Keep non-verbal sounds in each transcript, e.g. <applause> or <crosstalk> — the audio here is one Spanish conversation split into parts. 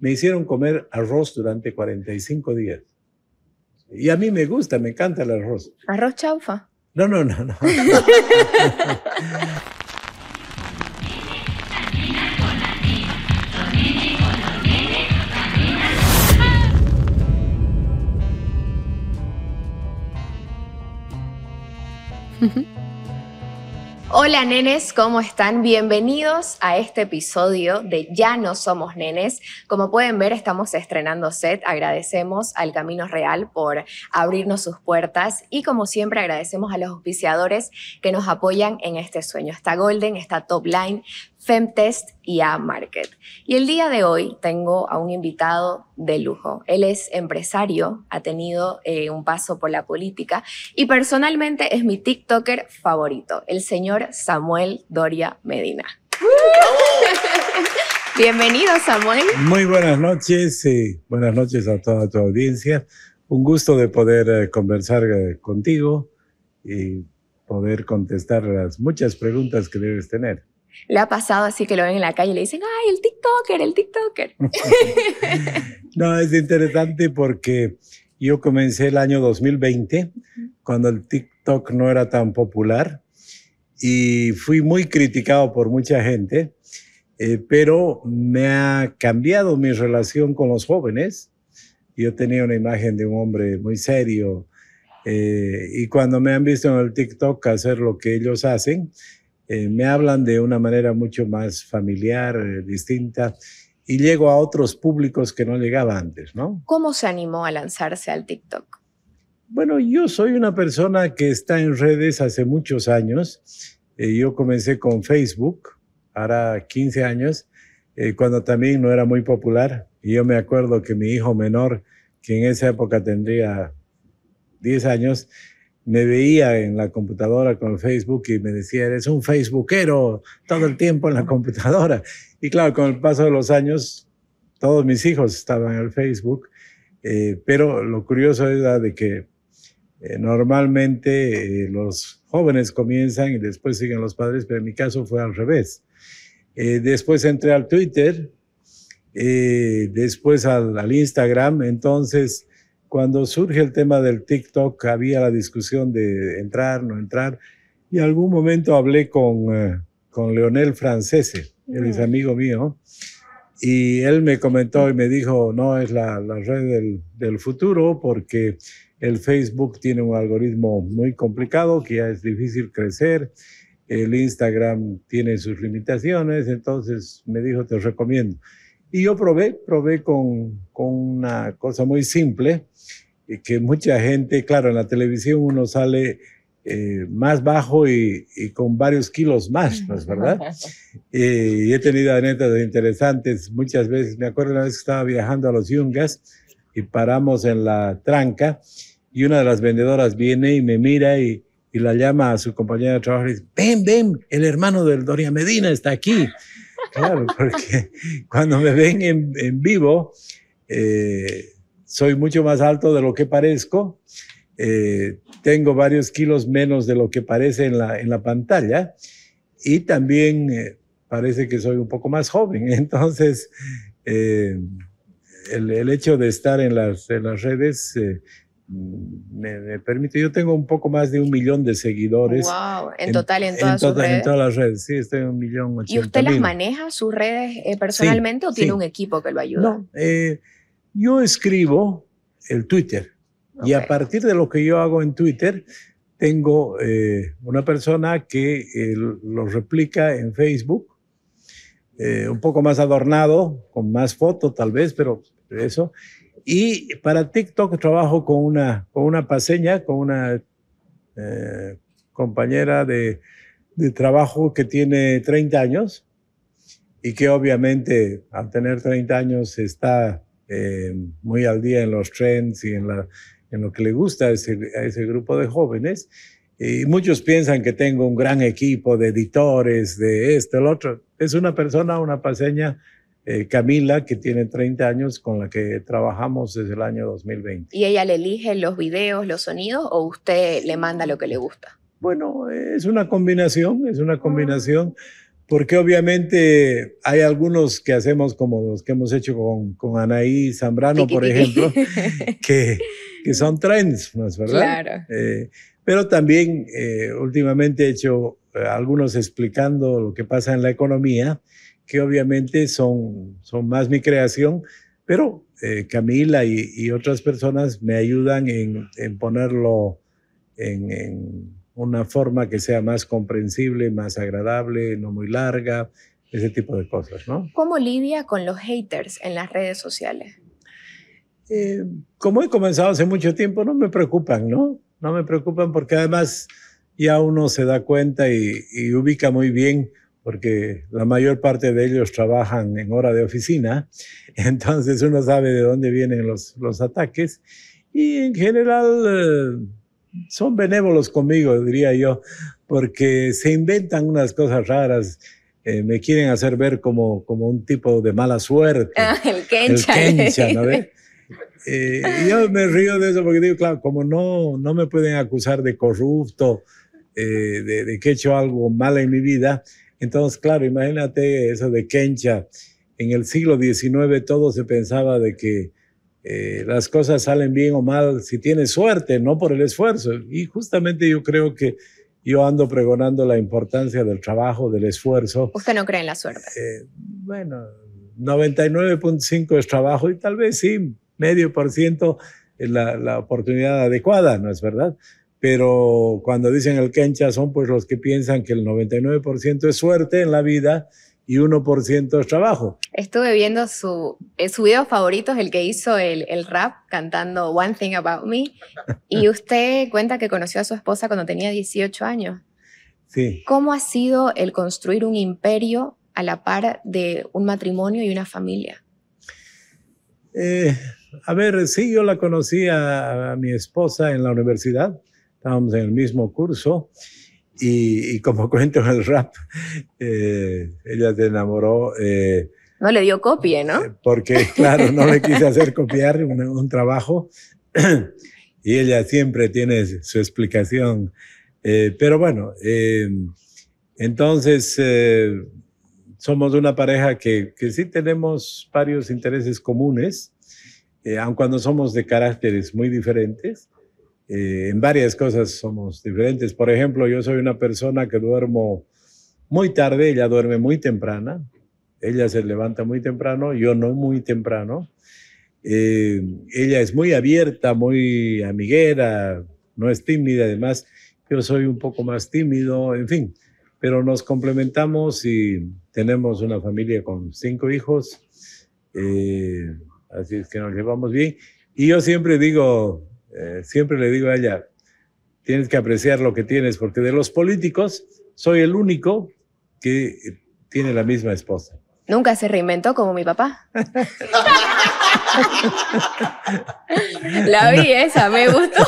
me hicieron comer arroz durante 45 días. Y a mí me gusta, me encanta el arroz. ¿Arroz chaufa? No, no, no, no. <laughs> Hola nenes, ¿cómo están? Bienvenidos a este episodio de Ya no somos nenes. Como pueden ver, estamos estrenando set. Agradecemos al Camino Real por abrirnos sus puertas y como siempre agradecemos a los auspiciadores que nos apoyan en este sueño. Está Golden, está Top Line, Femtest y A Market. Y el día de hoy tengo a un invitado de lujo. Él es empresario, ha tenido eh, un paso por la política y personalmente es mi TikToker favorito, el señor Samuel Doria Medina. Bienvenido, Samuel. Muy buenas noches y buenas noches a toda tu audiencia. Un gusto de poder eh, conversar eh, contigo y poder contestar las muchas preguntas que debes tener. Le ha pasado así que lo ven en la calle y le dicen, ay, el TikToker, el TikToker. <laughs> no, es interesante porque yo comencé el año 2020, cuando el TikTok no era tan popular, y fui muy criticado por mucha gente, eh, pero me ha cambiado mi relación con los jóvenes. Yo tenía una imagen de un hombre muy serio, eh, y cuando me han visto en el TikTok hacer lo que ellos hacen, eh, me hablan de una manera mucho más familiar, eh, distinta, y llego a otros públicos que no llegaba antes, ¿no? ¿Cómo se animó a lanzarse al TikTok? Bueno, yo soy una persona que está en redes hace muchos años. Eh, yo comencé con Facebook, ahora 15 años, cuando también no era muy popular. Y yo me acuerdo que mi hijo menor, que en esa época tendría 10 años, me veía en la computadora con Facebook y me decía, eres un Facebookero todo el tiempo en la computadora. Y claro, con el paso de los años, todos mis hijos estaban en el Facebook, eh, pero lo curioso era de que eh, normalmente eh, los jóvenes comienzan y después siguen los padres, pero en mi caso fue al revés. después entré al Twitter, después al Instagram, entonces cuando surge el tema del TikTok, había la discusión de entrar, no entrar, y algún momento hablé con, eh, con Leonel Francese, él es amigo mío, y él me comentó y me dijo, no, es la, la red del, del, futuro porque el Facebook tiene un algoritmo muy complicado que ya es difícil crecer, el Instagram tiene sus limitaciones, entonces me dijo, te recomiendo. Y yo probé, probé con, con una cosa muy simple, que mucha gente, claro, en la televisión uno sale eh, más bajo y, con varios kilos más, verdad? <laughs> Eh, y he tenido anécdotas interesantes muchas veces. Me acuerdo una vez que estaba viajando a los Yungas y paramos en la tranca y una de las vendedoras viene y me mira y, y la llama a su compañera de trabajo y dice, ven, ven, el hermano del Doria Medina está aquí. Claro, porque cuando me ven en, vivo, eh, soy mucho más alto de lo que parezco. Eh, tengo varios kilos menos de lo que parece en la, en la pantalla. Y también eh, parece que soy un poco más joven. <laughs> Entonces, el, hecho de estar en las, en las redes me, permite, yo tengo un poco más de un millón de seguidores. Wow, en, total, en todas, redes. en todas las redes, sí, estoy en un millón ¿Y usted las maneja, sus redes, eh, personalmente o tiene un equipo que lo ayuda? No, eh, yo escribo el Twitter y a partir de lo que yo hago en Twitter, tengo eh, una persona que lo replica en Facebook eh, un poco más adornado, con más fotos tal vez, pero eso. Y para TikTok trabajo con una, con una paseña, con una eh, compañera de, trabajo que tiene 30 años y que obviamente al tener 30 años está eh, muy al día en los trends y en, lo que le gusta a ese, grupo de jóvenes. Y muchos piensan que tengo un gran equipo de editores, de esto, el otro. Es una persona, una paseña, eh, Camila, que tiene 30 años, con la que trabajamos desde el año 2020. ¿Y ella le elige los videos, los sonidos o usted le manda lo que le gusta? Bueno, es una combinación, es una ah. combinación, porque obviamente hay algunos que hacemos como los que hemos hecho con, con Anaí Zambrano, por ejemplo, <laughs> que, que son trends, ¿no es verdad? Claro. Eh, pero también eh, últimamente he hecho eh, algunos explicando lo que pasa en la economía, que obviamente son, son más mi creación, pero eh, Camila y, otras personas me ayudan en, en ponerlo en, una forma que sea más comprensible, más agradable, no muy larga, ese tipo de cosas, ¿no? ¿Cómo lidia con los haters en las redes sociales? como he comenzado hace mucho tiempo, no me preocupan, ¿no? no me preocupan porque además ya uno se da cuenta y, ubica muy bien porque la mayor parte de ellos trabajan en hora de oficina, <laughs> entonces uno sabe de dónde vienen los, ataques y en general eh, son benévolos conmigo, diría yo, porque se inventan unas cosas raras. Eh, me quieren hacer ver como, como un tipo de mala suerte. Ah, el kencha. ¿no <laughs> Eh, yo me río de eso porque digo, claro, como no, no me pueden acusar de corrupto, eh, de, que he hecho algo mal en mi vida, entonces, claro, imagínate eso de Kencha. En el siglo XIX todo se pensaba de que eh, las cosas salen bien o mal si tienes suerte, no por el esfuerzo. Y justamente yo creo que yo ando pregonando la importancia del trabajo, del esfuerzo. ¿Usted no cree en la suerte? bueno, 99.5 es trabajo y tal vez sí, medio por ciento la, la oportunidad adecuada, ¿no es verdad? Pero cuando dicen el Kencha son pues los que piensan que el 99% es suerte en la vida y 1% es trabajo. Estuve viendo su, eh, su video favorito, es el que hizo el, el, rap cantando One Thing About Me. Y <laughs> usted cuenta que conoció a su esposa cuando tenía 18 años. Sí. ¿Cómo ha sido el construir un imperio a la par de un matrimonio y una familia? Eh, a ver, sí, yo la conocí a, mi esposa en la universidad, estábamos en el mismo curso. Y, como <laughs> cuento en el rap, eh, ella se enamoró. Eh, no le dio copia, ¿no? Eh, porque, claro, no le quise hacer copiar un, trabajo. <clears throat> y ella siempre tiene su explicación. pero bueno, entonces somos una pareja que sí tenemos varios intereses comunes. Eh, aun cuando somos de caracteres muy diferentes, eh, en varias cosas somos diferentes. Por ejemplo, yo soy una persona que duermo muy tarde, ella duerme muy temprana, ella se levanta muy temprano, yo no muy temprano. Eh, ella es muy abierta, muy amiguera, no es tímida, además yo soy un poco más tímido, en fin, pero nos complementamos y tenemos una familia con cinco hijos así es que nos llevamos bien. Y yo siempre digo, eh, siempre le digo a ella, tienes que apreciar lo que tienes, porque de los políticos soy el único que tiene la misma esposa. Nunca se reinventó como mi papá. la vi esa, me gustó.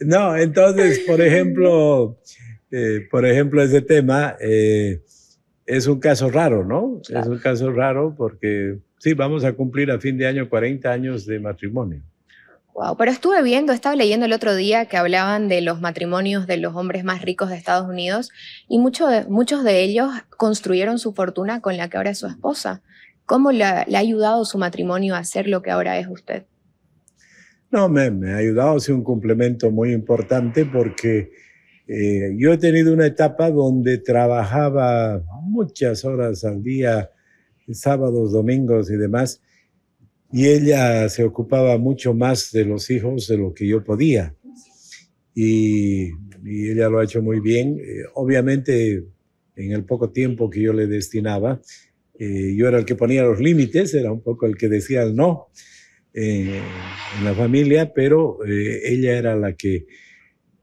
no, entonces, por ejemplo, eh, por ejemplo, ese tema eh, es un caso raro, ¿no? Es un caso raro porque Sí, vamos a cumplir a fin de año 40 años de matrimonio. Wow, pero estuve viendo, estaba leyendo el otro día que hablaban de los matrimonios de los hombres más ricos de Estados Unidos y muchos de ellos construyeron su fortuna con la que ahora es su esposa. ¿Cómo le ha, ayudado su matrimonio a ser lo que ahora es usted? No, me, ha ayudado, es un complemento muy importante porque eh, yo he tenido una etapa donde trabajaba muchas horas al día sábados, domingos y demás, y ella se ocupaba mucho más de los hijos de lo que yo podía. Y, ella lo ha hecho muy bien. Eh, obviamente, en el poco tiempo que yo le destinaba, eh, yo era el que ponía los límites, era un poco el que decía el no eh, en la familia, pero ella era la que,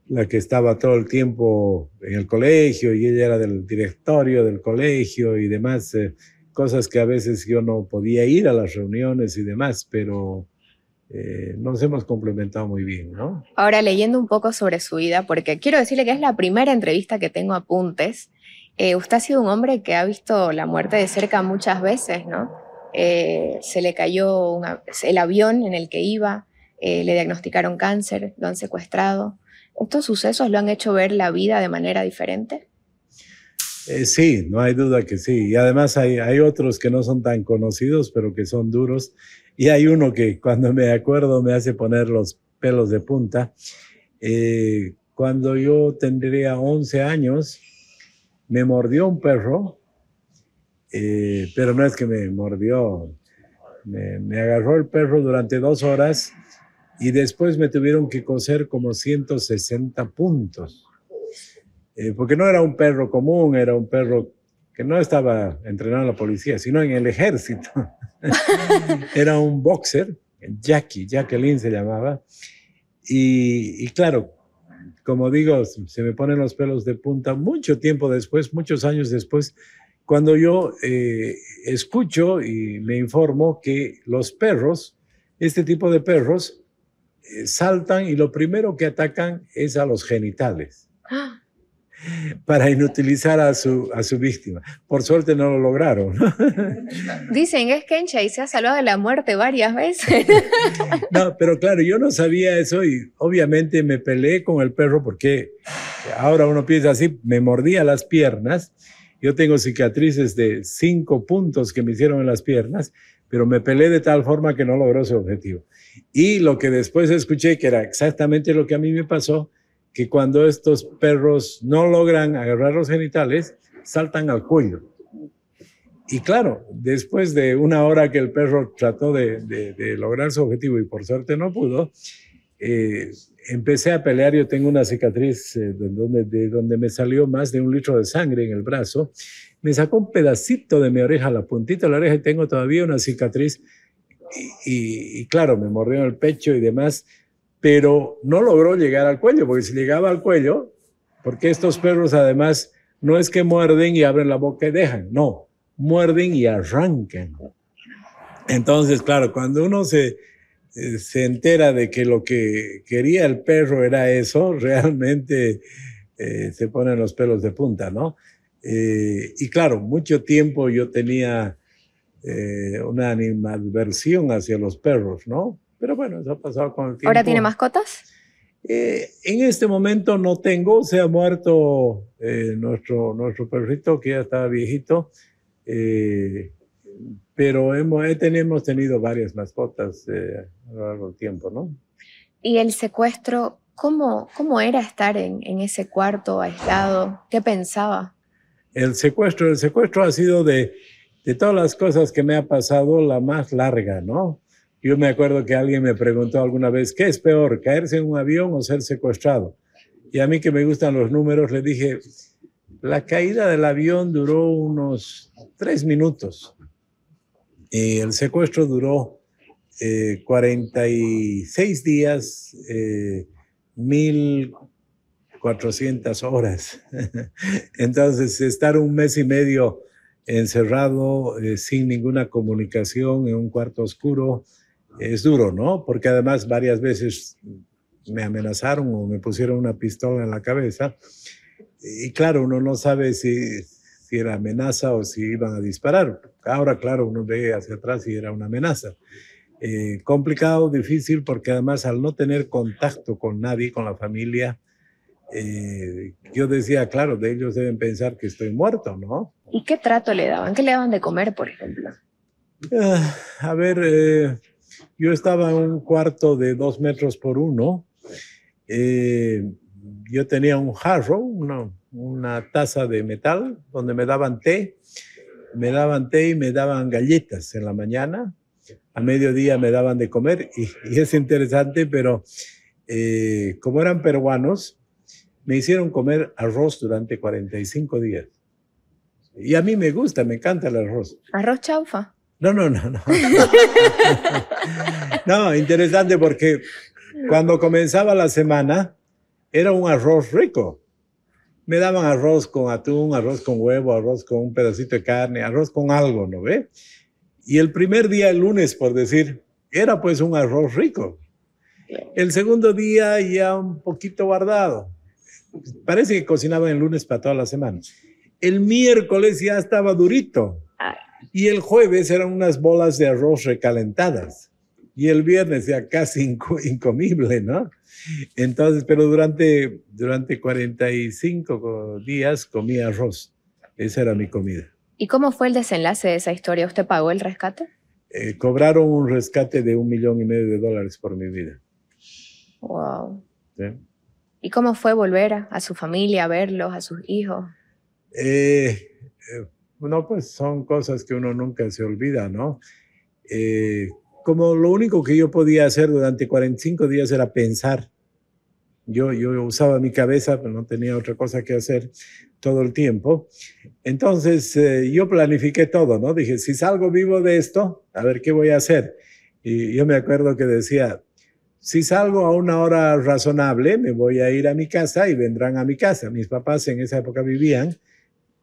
la que estaba todo el tiempo en el colegio y ella era del directorio del colegio y demás cosas que a veces yo no podía ir a las reuniones y demás, pero eh, nos hemos complementado muy bien, ¿no? Ahora, leyendo un poco sobre su vida, porque quiero decirle que es la primera entrevista que tengo apuntes, eh, usted ha sido un hombre que ha visto la muerte de cerca muchas veces, ¿no? Eh, se le cayó el avión en el que iba, le diagnosticaron cáncer, lo han secuestrado. ¿Estos sucesos lo han hecho ver la vida de manera diferente? Eh, sí, no hay duda que sí. Y además hay, otros que no son tan conocidos, pero que son duros. Y hay uno que cuando me acuerdo me hace poner los pelos de punta. Eh, cuando yo tendría 11 años, me mordió un perro, eh, pero no es que me mordió, me, me, agarró el perro durante dos horas y después me tuvieron que coser como 160 puntos. Eh, porque no era un perro común, era un perro que no estaba entrenado en la policía, sino en el ejército. <laughs> era un boxer, Jackie, Jacqueline se llamaba. Y, claro, como digo, se me ponen los pelos de punta mucho tiempo después, muchos años después, cuando yo eh, escucho y me informo que los perros, este tipo de perros, eh, saltan y lo primero que atacan es a los genitales. <gasps> ¡Ah! <laughs> para inutilizar a su, a su víctima. Por suerte no lo lograron. <laughs> Dicen, es Kencha y se ha salvado de la muerte varias veces. <laughs> No, pero claro, yo no sabía eso y obviamente me peleé con el perro porque ahora uno piensa así, me mordía las piernas. Yo tengo cicatrices de cinco puntos que me hicieron en las piernas, pero me peleé de tal forma que no logró su objetivo. Y lo que después escuché, que era exactamente lo que a mí me pasó, que cuando estos perros no logran agarrar los genitales, saltan al cuello. Y claro, después de una hora que el perro trató de, lograr su objetivo y por suerte no pudo, eh, empecé a pelear. Yo tengo una cicatriz eh, de, donde, me salió más de un litro de sangre en el brazo. Me sacó un pedacito de mi oreja, la puntita de la oreja, y tengo todavía una cicatriz. Y, y claro, me mordió en el pecho y demás pero no logró llegar al cuello, porque si llegaba al cuello, porque estos perros además no es que muerden y abren la boca y dejan, no, muerden y arrancan. Entonces, claro, cuando uno se, eh, entera de que lo que quería el perro era eso, <laughs> realmente eh, se ponen los pelos de punta, ¿no? Eh, y claro, mucho tiempo yo tenía una animadversión hacia los perros, ¿no? Pero bueno, eso ha pasado con el tiempo. ¿Ahora tiene mascotas? Eh, en este momento no tengo, se ha muerto eh, nuestro, nuestro perrito que ya estaba viejito, eh, pero hemos, hemos tenido varias mascotas a lo largo del tiempo, ¿no? ¿Y el secuestro, cómo, cómo era estar en, en ese cuarto aislado? ¿Qué pensaba? El secuestro, el secuestro ha sido de, de todas las cosas que me ha pasado la más larga, ¿no? Yo me acuerdo que alguien me preguntó alguna vez, ¿qué es peor, caerse en un avión o ser secuestrado? Y a mí que me gustan los números, le dije, la caída del avión duró unos tres minutos y el secuestro duró eh, 46 días, eh, 1400 horas. <laughs> Entonces, estar un mes y medio encerrado, eh, sin ninguna comunicación, en un cuarto oscuro, es duro, ¿no? Porque además varias veces me amenazaron o me pusieron una pistola en la cabeza. Y claro, uno no sabe si, era amenaza o si iban a disparar. Ahora, claro, uno ve hacia atrás y era una amenaza. Eh, complicado, difícil, porque además al no tener contacto con nadie, con la familia, eh, yo decía, claro, de ellos deben pensar que estoy muerto, ¿no? ¿Y qué trato le daban? ¿Qué le daban de comer, por ejemplo? Ah, a ver, eh, yo estaba en un cuarto de dos metros por uno. Eh, yo tenía un jarro, una, taza de metal donde me daban té. Me daban té y me daban galletas en la mañana. A mediodía me daban de comer y, es interesante, pero eh, como eran peruanos, me hicieron comer arroz durante 45 días. Y a mí me gusta, me encanta el arroz. Arroz chaufa. No, no, no, no. <laughs> no, interesante porque cuando comenzaba la semana era un arroz rico. Me daban arroz con atún, arroz con huevo, arroz con un pedacito de carne, arroz con algo, ¿no ve? Y el primer día, el lunes, por decir, era pues un arroz rico. El segundo día ya un poquito guardado. Parece que cocinaban el lunes para toda la semana. El miércoles ya estaba durito. Y el jueves eran unas bolas de arroz recalentadas. Y el viernes ya casi incomible, ¿no? Entonces, pero durante, durante 45 días comía arroz. Esa era mi comida. ¿Y cómo fue el desenlace de esa historia? ¿Usted pagó el rescate? Eh, cobraron un rescate de un millón y medio de dólares por mi vida. Wow. ¿Y cómo fue volver a, su familia, a verlos, a sus hijos? eh, eh no, pues son cosas que uno nunca se olvida, ¿no? Eh, como lo único que yo podía hacer durante 45 días era pensar. Yo, yo usaba mi cabeza, pero no tenía otra cosa que hacer todo el tiempo. Entonces eh, yo planifiqué todo, ¿no? Dije, si salgo vivo de esto, a ver qué voy a hacer. Y yo me acuerdo que decía, si salgo a una hora razonable, me voy a ir a mi casa y vendrán a mi casa. Mis papás en esa época vivían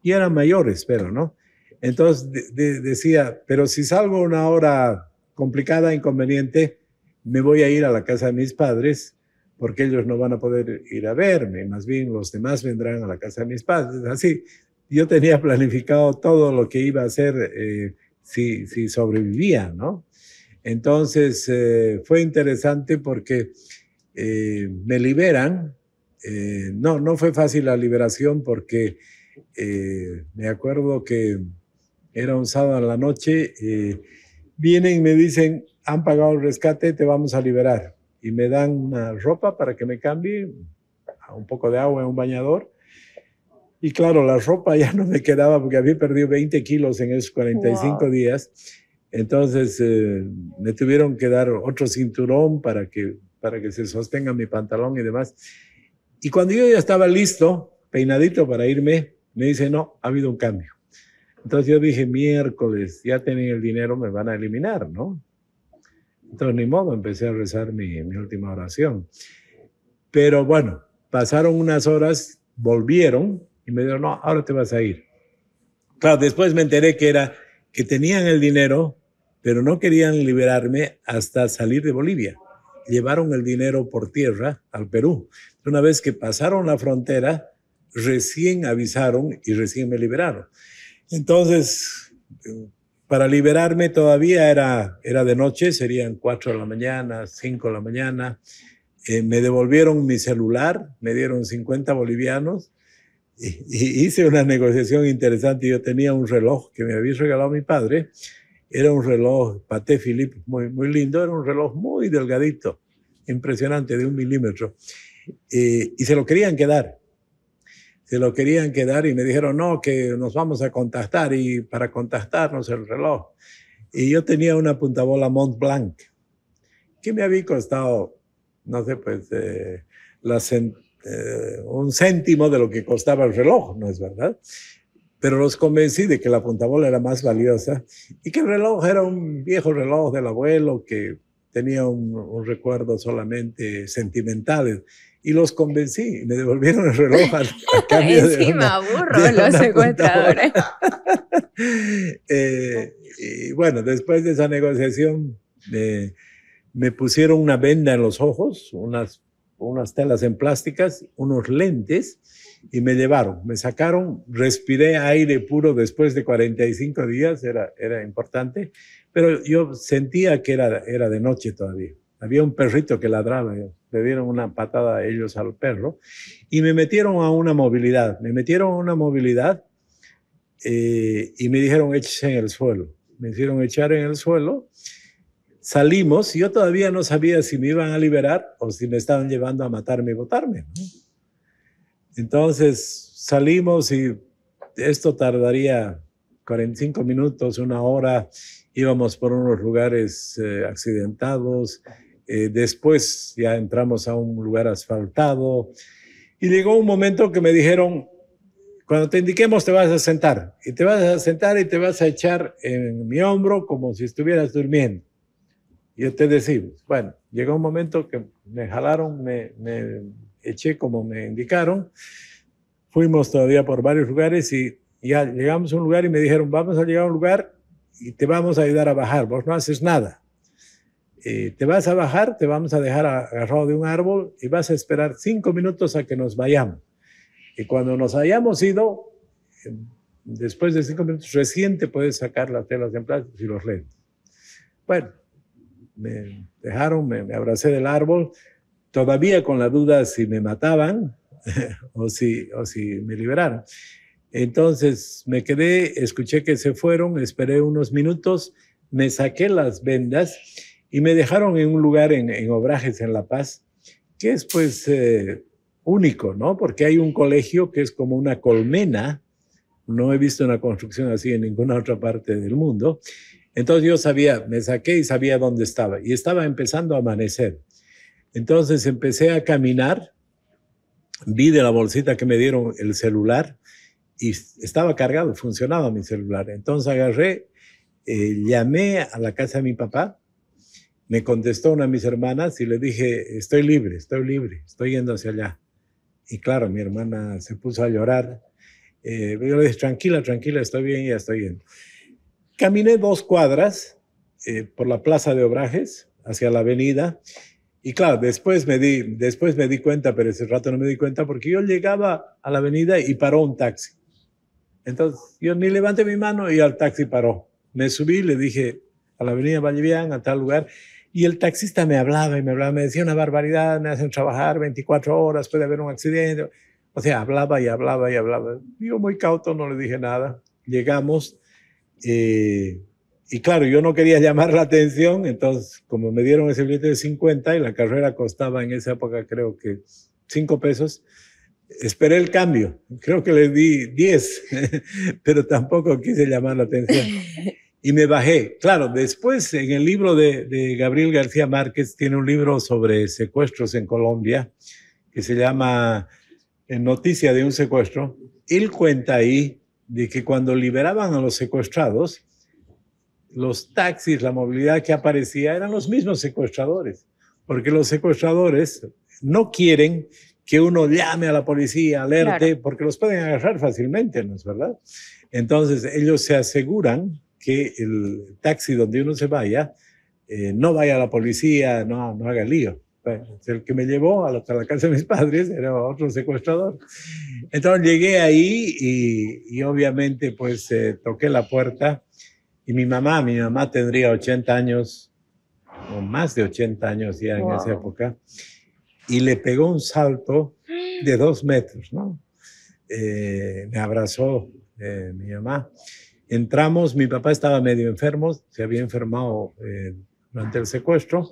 y eran mayores, pero, ¿no? Entonces decía, pero si salgo una hora complicada, inconveniente, me voy a ir a la casa de mis padres porque ellos no van a poder ir a verme, más bien los demás vendrán a la casa de mis padres. Así, yo tenía planificado todo lo que iba a hacer eh, si, si, sobrevivía, ¿no? Entonces eh, fue interesante porque eh, me liberan. no, no fue fácil la liberación porque eh, me acuerdo que era un sábado a la noche, eh, vienen y me dicen, han pagado el rescate, te vamos a liberar. Y me dan una ropa para que me cambie, un poco de agua en un bañador. Y claro, la ropa <laughs> ya no me quedaba porque había perdido 20 kilos en esos 45 días. Entonces eh, me tuvieron que dar otro cinturón para que, para que se sostenga mi pantalón y demás. Y cuando yo ya estaba listo, peinadito para irme, me dice, no, ha habido un cambio. Entonces yo dije, miércoles, ya tenía el dinero, me van a eliminar, ¿no? Entonces ni modo, empecé a rezar mi, mi última oración. Pero bueno, pasaron unas horas, volvieron y me dijeron, no, ahora te vas a ir. Claro, después me enteré que era que tenían el dinero, pero no querían liberarme hasta salir de Bolivia. Llevaron el dinero por tierra al Perú. Una vez que pasaron la frontera, recién avisaron y recién me liberaron. Entonces, para liberarme todavía era, era de noche, serían 4 de la mañana, 5 de la mañana. Eh, me devolvieron mi celular, me dieron 50 bolivianos y, hice una negociación interesante. Yo tenía un reloj que me había regalado mi padre. Era un reloj Paté Philippe muy, muy lindo, era un reloj muy delgadito, impresionante, de un milímetro. Eh, y se lo querían quedar se lo querían quedar y me dijeron, no, que nos vamos a contactar y para contactarnos el reloj. Y yo tenía una puntabola Mont Blanc, que me había costado, no sé, pues, eh, la eh, un céntimo de lo que costaba el reloj, ¿no es verdad? Pero los convencí de que la puntabola era más valiosa y que el reloj era un viejo reloj del abuelo que tenía un, un recuerdo solamente sentimental y los convencí. Me devolvieron el reloj a <laughs> cambio de una, los secuestradores. <laughs> Eh, y bueno, después de esa negociación me pusieron una venda en los ojos, unas, unas telas en plásticas, unos lentes y me llevaron, me sacaron, respiré aire puro después de 45 días, era, era importante, pero yo sentía que era, era de noche todavía. Había un perrito que ladraba, le dieron una patada a ellos al perro y me metieron a una movilidad, me metieron a una movilidad eh, y me dijeron échese en el suelo, me hicieron echar en el suelo, salimos, y yo todavía no sabía si me iban a liberar o si me estaban llevando a matarme y botarme. Entonces salimos y esto tardaría 45 minutos, una hora, íbamos por unos lugares eh, accidentados, eh, después ya entramos a un lugar asfaltado y llegó un momento que me dijeron, cuando te indiquemos te vas a sentar y te vas a sentar y te vas a echar en mi hombro como si estuvieras durmiendo. Y te decimos, bueno, llegó un momento que me jalaron, me, me eché como me indicaron, fuimos todavía por varios lugares y ya llegamos a un lugar y me dijeron, vamos a llegar a un lugar y te vamos a ayudar a bajar, vos no haces nada. Eh, te vas a bajar, te vamos a dejar agarrado de un árbol y vas a esperar cinco minutos a que nos vayamos. Y cuando nos hayamos ido, em, después de cinco minutos recién te puedes sacar las telas de plástico y los lentes. Bueno, me dejaron, me, me, abracé del árbol, todavía con la duda si me mataban <laughs> o, si, o si me liberaron. Entonces me quedé, escuché que se fueron, esperé unos minutos, me saqué las vendas y me dejaron en un lugar en, Obrajes, en La Paz, que es pues eh, único, ¿no? Porque hay un colegio que es como una colmena, no he visto una construcción así en ninguna otra parte del mundo. Entonces yo sabía, me saqué y sabía dónde estaba. Y estaba empezando a amanecer. Entonces empecé a caminar, vi de la bolsita que me dieron el celular y estaba cargado, funcionaba mi celular. Entonces agarré, eh, llamé a la casa de mi papá me contestó una de mis hermanas y le dije, estoy libre, estoy libre, estoy yendo hacia allá. Y claro, mi hermana se puso a llorar. Eh, yo le dije, tranquila, tranquila, estoy bien, ya estoy yendo. Caminé dos cuadras eh, por la plaza de obrajes hacia la avenida. Y claro, después me, di, después me di cuenta, pero ese rato no me di cuenta porque yo llegaba a la avenida y paró un taxi. Entonces yo ni levanté mi mano y al taxi paró. Me subí, le dije a la avenida Vallevián, a tal lugar. Y el taxista me hablaba y me hablaba, me decía una barbaridad, me hacen trabajar 24 horas, puede haber un accidente. O sea, hablaba y hablaba y hablaba. Yo muy cauto, no le dije nada. Llegamos eh, y claro, yo no quería llamar la atención, entonces como me dieron ese billete de 50 y la carrera costaba en esa época creo que 5 pesos, esperé el cambio. Creo que le di 10, <laughs> pero tampoco quise llamar la atención. <laughs> y me bajé. Claro, después en el libro de, Gabriel García Márquez tiene un libro sobre secuestros en Colombia que se llama eh, Noticia de un secuestro. Él cuenta ahí de que cuando liberaban a los secuestrados, los taxis, la movilidad que aparecía eran los mismos secuestradores, porque los secuestradores no quieren que uno llame a la policía, alerte, porque los pueden agarrar fácilmente, ¿no es verdad? Entonces ellos se aseguran que el taxi donde uno se vaya eh, no vaya a la policía, no, no haga lío. el que me llevó a la casa de mis <laughs> padres era otro secuestrador. Entonces llegué ahí y, obviamente pues eh, toqué la puerta y mi mamá, mi mamá tendría 80 años o más de 80 años ya en esa época y le pegó un salto de dos metros, ¿no? Eh, me abrazó mi mamá Entramos, mi papá estaba medio enfermo, se había enfermado eh, durante el secuestro,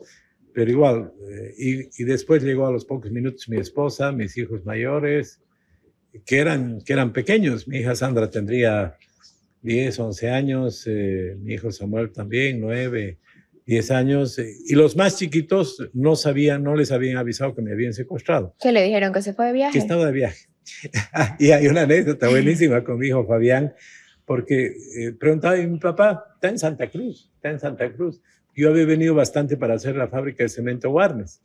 pero igual, eh, y, después llegó a los pocos minutos mi esposa, mis hijos mayores, que eran, que eran pequeños. Mi hija Sandra tendría 10, 11 años, eh, mi hijo Samuel también, 9, 10 años, y los más chiquitos no sabían, no les habían avisado que me habían secuestrado. ¿Qué le dijeron? ¿Que se fue de viaje? Que estaba de viaje. <laughs> y hay una anécdota buenísima con mi hijo Fabián, porque eh, preguntaba, y mi papá está en Santa Cruz, está en Santa Cruz. Yo había venido bastante para hacer la fábrica de cemento Warnes.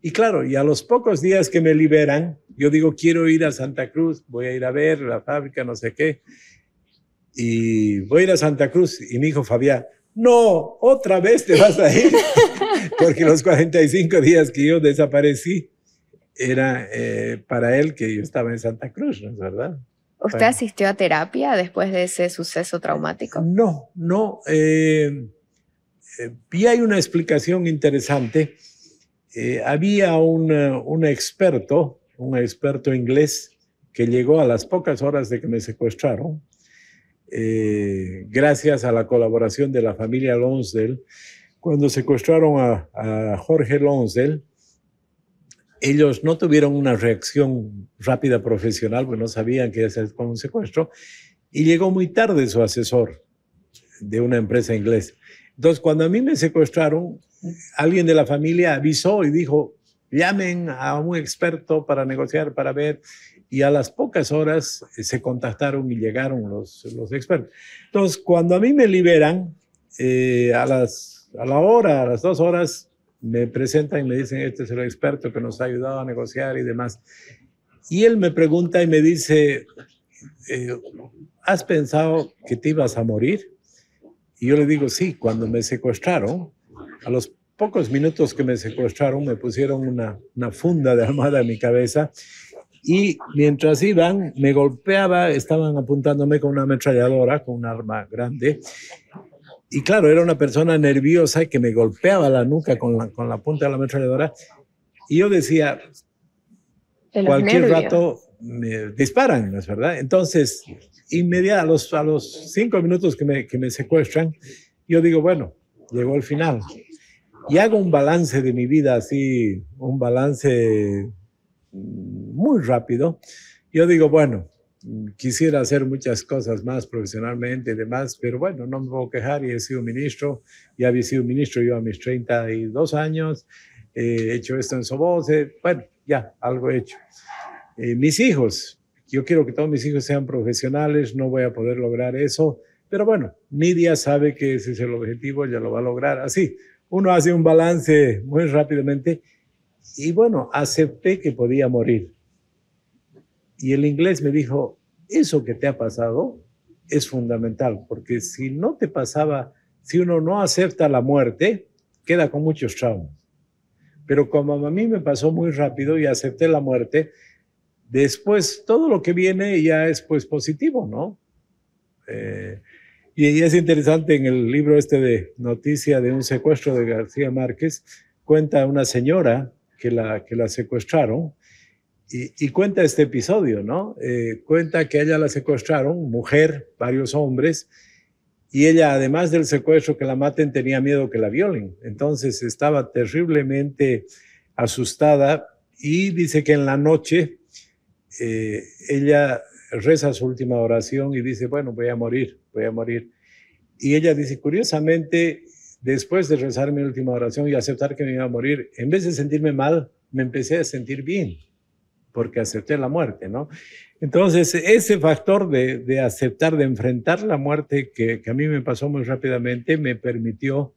Y claro, y a los pocos días que me liberan, yo digo, quiero ir a Santa Cruz, voy a ir a ver la fábrica, no sé qué. Y voy a ir a Santa Cruz. Y mi hijo Fabián, no, otra vez te vas a ir. <laughs> Porque los 45 días que yo desaparecí, era eh, para él que yo estaba en Santa Cruz, ¿no es verdad? ¿Usted asistió a terapia después de ese suceso traumático? No, no. Y eh, eh, hay una explicación interesante. Eh, había un experto, un experto inglés, que llegó a las pocas horas de que me secuestraron, gracias a la colaboración de la familia Lonsdale. Cuando secuestraron a, a Jorge Lonsdale, ellos no tuvieron una reacción rápida profesional, porque no sabían que era con un secuestro, y llegó muy tarde su asesor de una empresa inglesa. Entonces, cuando a mí me secuestraron, alguien de la familia avisó y dijo, llamen a un experto para negociar, para ver, y a las pocas horas eh, se contactaron y llegaron los, los expertos. Entonces, cuando a mí me liberan, eh, a, las, a la hora, a las dos horas, me presentan y me dicen, este es el experto que nos ha ayudado a negociar y demás. Y él me pregunta y me dice, eh, ¿has pensado que te ibas a morir? Y yo le digo, sí, cuando me secuestraron, a los pocos minutos que me secuestraron, me pusieron una, funda de armada en mi cabeza y mientras iban, me golpeaba, estaban apuntándome con una ametralladora, con un arma grande, y claro, era una persona nerviosa que me golpeaba la nuca con la, punta de la ametralladora. Y yo decía, cualquier rato me disparan, ¿no es verdad? Entonces, inmediatamente, a los, cinco minutos que me, que me secuestran, yo digo, bueno, llegó el final. Y hago un balance de mi vida, así, un balance muy rápido. Yo digo, bueno, quisiera hacer muchas cosas más profesionalmente y demás, pero bueno, no me puedo quejar y he sido ministro, ya había sido ministro yo a mis 32 años, eh, he hecho esto en Soboce, bueno, ya, algo he hecho. Eh, mis hijos, yo quiero que todos mis hijos sean profesionales, no voy a poder lograr eso, pero bueno, Nidia sabe que ese es el objetivo, ya lo va a lograr, así, uno hace un balance muy rápidamente y bueno, acepté que podía morir y el inglés me dijo, eso que te ha pasado es fundamental, porque si no te pasaba, si uno no acepta la muerte, queda con muchos traumas. Pero como a mí me pasó muy rápido y acepté la muerte, después todo lo que viene ya es pues positivo, ¿no? Eh, y es interesante en el libro este de Noticia de un secuestro de García Márquez, cuenta una señora que la, que la secuestraron y, cuenta este episodio, ¿no? Eh, cuenta que ella la secuestraron, mujer, varios hombres, y ella, además del secuestro que la maten, tenía miedo que la violen. Entonces estaba terriblemente asustada y dice que en la noche eh, ella reza su última oración y dice, bueno, voy a morir, voy a morir. Y ella dice, curiosamente, después de rezar mi última oración y aceptar que me iba a morir, en vez de sentirme mal, me empecé a sentir bien porque acepté la muerte, ¿no? Entonces, ese factor de, aceptar, de enfrentar la muerte que, a mí me pasó muy rápidamente, me permitió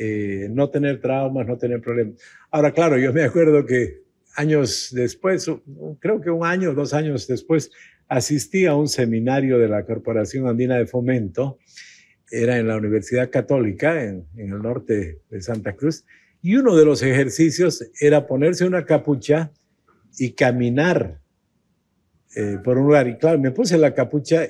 eh, no tener traumas, no tener problemas. Ahora, claro, yo me acuerdo que años después, creo que un año, dos años después, asistí a un seminario de la Corporación Andina de Fomento, era en la Universidad Católica, en, en el norte de Santa Cruz, y uno de los ejercicios era ponerse una capucha, y caminar eh, por un lugar. Y claro, me puse la capucha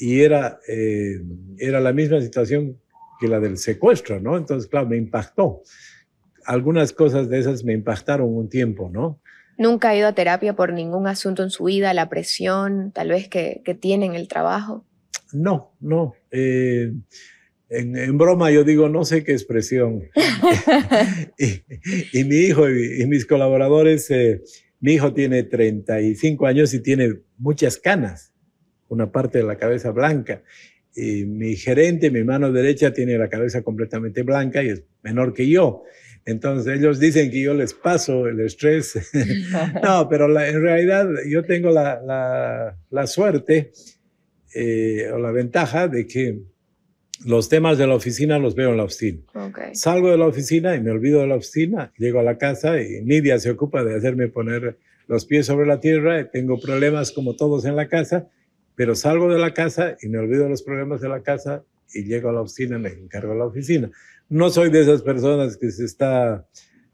y era, eh, era la misma situación que la del secuestro, ¿no? Entonces, claro, me impactó. Algunas cosas de esas me impactaron un tiempo, ¿no? ¿Nunca ha ido a terapia por ningún asunto en su vida, la presión tal vez que, que tiene en el trabajo? No, no. Eh, en, broma yo digo, no sé qué expresión. <laughs> y, mi hijo y, mis colaboradores, eh, mi hijo tiene 35 años y tiene muchas canas, una parte de la cabeza blanca. Y mi gerente, mi mano derecha, tiene la cabeza completamente blanca y es menor que yo. Entonces ellos dicen que yo les paso el estrés. <laughs> no, pero en realidad yo tengo la, suerte eh, o la ventaja de que los temas de la oficina los veo en la oficina. Salgo de la oficina y me olvido de la oficina, llego a la casa y Nidia se ocupa de hacerme poner los pies sobre la tierra, tengo problemas como todos en la casa, pero salgo de la casa y me olvido de los problemas de la casa y llego a la oficina, y me encargo de la oficina. No soy de esas personas que se está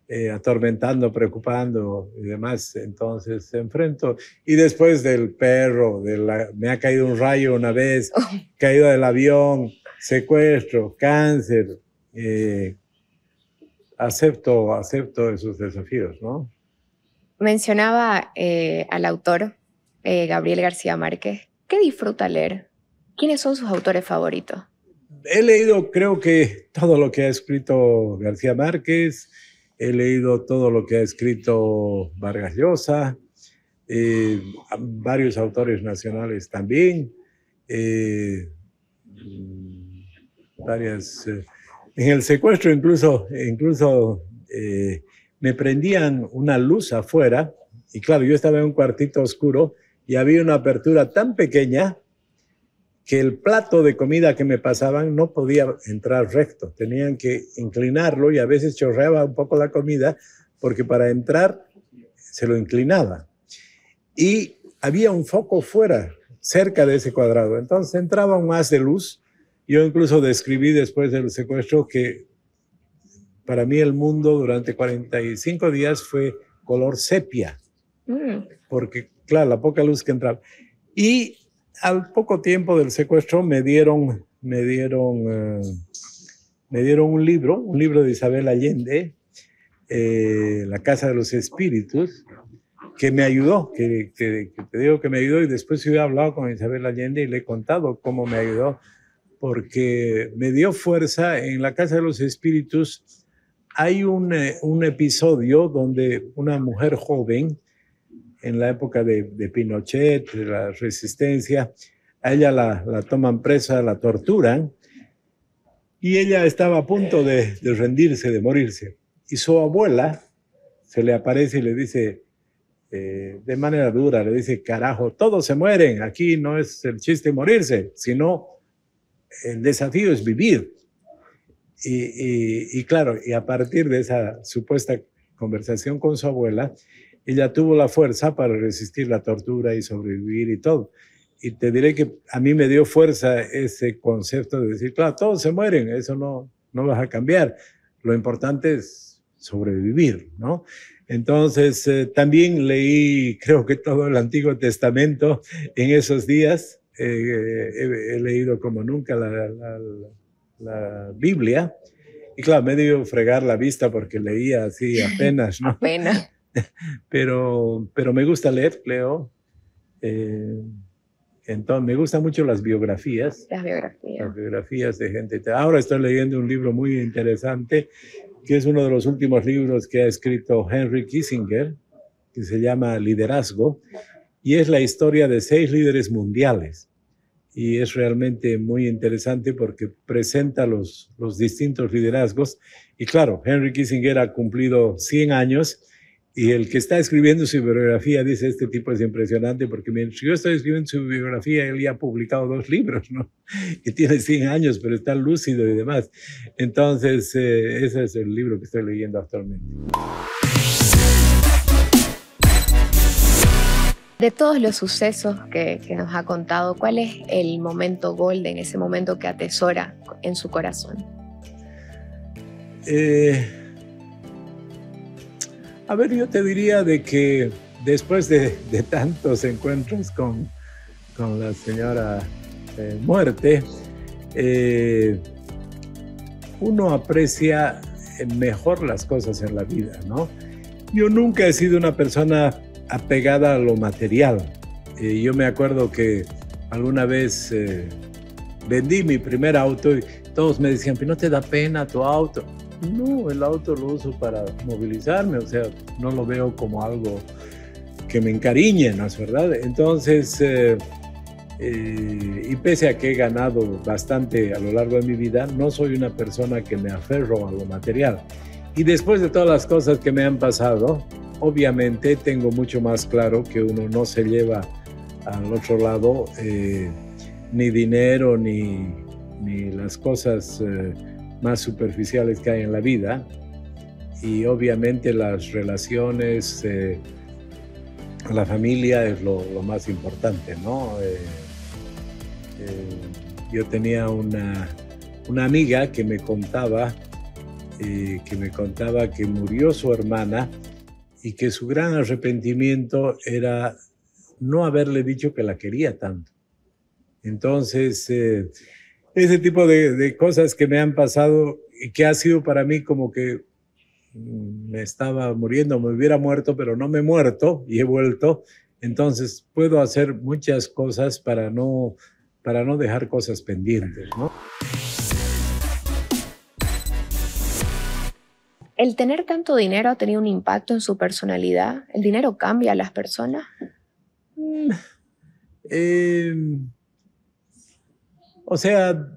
eh, atormentando, preocupando y demás. Entonces se Y después del perro, me ha caído un rayo una vez, <laughs> caído caída del avión, secuestro, cáncer. Eh, acepto, acepto esos desafíos, ¿no? Mencionaba eh, al autor Gabriel García Márquez. ¿Qué disfruta leer? ¿Quiénes son sus autores favoritos? He leído, creo que todo lo que ha escrito García Márquez, he leído todo lo que ha escrito Vargas Llosa, eh, varios autores nacionales también, eh, varias... Eh, en el secuestro incluso, incluso me prendían una luz afuera y claro, yo estaba en un cuartito oscuro y había una apertura tan pequeña que el plato de comida que me pasaban no podía entrar recto, tenían que inclinarlo y a veces chorreaba un poco la comida porque para entrar se lo inclinaba. Y había un foco fuera, cerca de ese cuadrado, entonces entraba un haz de luz. Yo incluso describí después del secuestro que para mí el mundo durante 45 días fue color sepia, mm. porque claro, la poca luz que entraba. Y al poco tiempo del secuestro me dieron, me dieron, eh, me dieron un libro, un libro de Isabel Allende, eh, La Casa de los Espíritus, que me ayudó, que, te digo que me ayudó y después yo he hablado con Isabel Allende y le he contado cómo me ayudó, porque me dio fuerza en La Casa de los Espíritus. Hay un, eh, un episodio donde una mujer joven en la época de, Pinochet, de la resistencia. A ella la, toman presa, la torturan y ella estaba a punto de, rendirse, de morirse. Y su abuela se le aparece y le dice, eh, de manera dura, le dice, carajo, todos se mueren, aquí no es el chiste morirse, sino el desafío es vivir. Y, y, claro, y a partir de esa supuesta conversación con su abuela, ella tuvo la fuerza para resistir la tortura y sobrevivir y todo. Y te diré que a mí me dio fuerza ese concepto de decir, claro, todos se mueren, eso no, no vas a cambiar. Lo importante es sobrevivir, ¿no? Entonces, eh, también leí, creo que todo el Antiguo Testamento en esos días. Eh, he, leído como nunca la, la Biblia. Y claro, me dio fregar la vista porque leía así <laughs> apenas, ¿no? Apenas. <laughs> pero, pero me gusta leer, leo. Eh, entonces, me gustan mucho las biografías. Las biografías. Las biografías de gente. Ahora estoy leyendo un libro muy interesante, que es uno de los últimos libros que ha escrito Henry Kissinger, que se llama Liderazgo, y es la historia de seis líderes mundiales. Y es realmente muy interesante porque presenta los, los distintos liderazgos. Y claro, Henry Kissinger ha cumplido 100 años y el que está escribiendo su biografía dice, este tipo es impresionante porque mientras yo estoy escribiendo su biografía, él ya ha publicado dos <laughs> libros, ¿no? Y tiene 100 años, pero está lúcido y demás. Entonces, eh, ese es el libro que estoy leyendo actualmente. De todos los sucesos que, que, nos ha contado, ¿cuál es el momento golden, ese momento que atesora en su corazón? Eh a ver, yo te diría de que después de, tantos encuentros con, la señora eh, Muerte, eh, uno aprecia eh, mejor las cosas en la vida, ¿no? Yo nunca he sido una persona apegada a lo material. yo me acuerdo que alguna vez vendí mi primer auto y todos me decían, ¿no te da pena tu auto? No, el auto lo uso para movilizarme, o sea, no lo veo como algo que me encariñe, ¿no es verdad? Entonces, eh, eh, y pese a que he ganado bastante a lo largo de mi vida, no soy una persona que me aferro a lo material. Y después de todas las cosas que me han pasado, obviamente tengo mucho más claro que uno no se lleva al otro lado eh, ni dinero ni, ni las cosas eh, más superficiales que hay en la vida y obviamente las relaciones, eh, la familia es lo, más importante, ¿no? Eh, eh, yo tenía una, una, amiga que me contaba, eh, que me contaba que murió su hermana y que su gran arrepentimiento era no haberle dicho que la quería tanto. Entonces, ese tipo de, cosas que me han pasado y que ha sido para mí como que mm, me estaba muriendo, me hubiera muerto, pero no me he muerto y he vuelto. Entonces puedo hacer muchas cosas para no, para no dejar cosas pendientes, ¿no? ¿El tener tanto dinero ha tenido un impacto en su personalidad? ¿El dinero cambia a las personas? eh, o sea,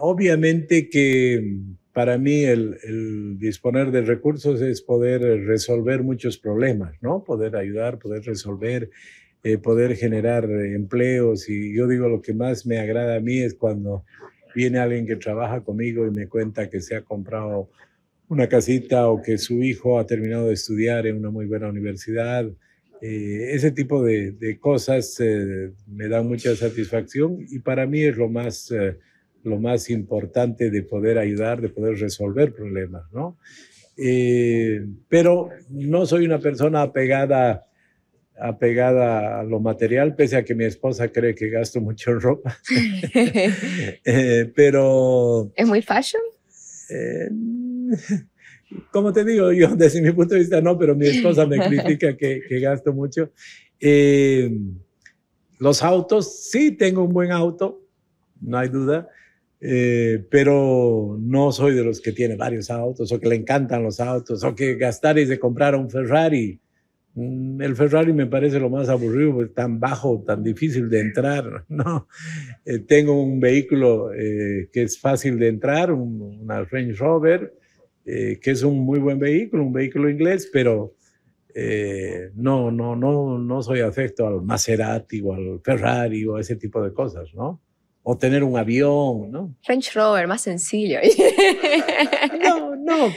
obviamente que para mí el, disponer de recursos es poder resolver muchos problemas, ¿no? Poder ayudar, poder resolver, eh, poder generar empleos. Y yo digo, lo que más me agrada a mí es cuando viene alguien que trabaja conmigo y me cuenta que se ha comprado una casita o que su hijo ha terminado de estudiar en una muy buena universidad eh, ese tipo de, cosas eh, me da mucha satisfacción y para mí es lo más, eh, lo más importante de poder ayudar, de poder resolver problemas, ¿no? pero no soy una persona apegada apegada a lo material, pese a que mi esposa cree que gasto mucho en ropa. <laughs> <laughs> pero... ¿Es muy fashion? Eh, como te digo, yo <laughs> desde mi punto de vista no, pero mi esposa me <laughs> critica que, gasto mucho. Eh, los autos, sí tengo un buen auto, no hay duda, eh, pero no soy de los que tiene varios autos o que le encantan los autos o que gastar y de comprar un Ferrari. Mm, el Ferrari me parece lo más aburrido, pues, tan bajo, tan difícil de entrar. <laughs> No, eh, tengo un vehículo que es fácil de entrar, un, una Range Rover, eh, que es un muy buen vehículo, un vehículo inglés, pero eh, no, no, no, no soy afecto al Maserati o al Ferrari o ese tipo de cosas, ¿no? O tener un avión, ¿no? Range Rover, más sencillo. no, no,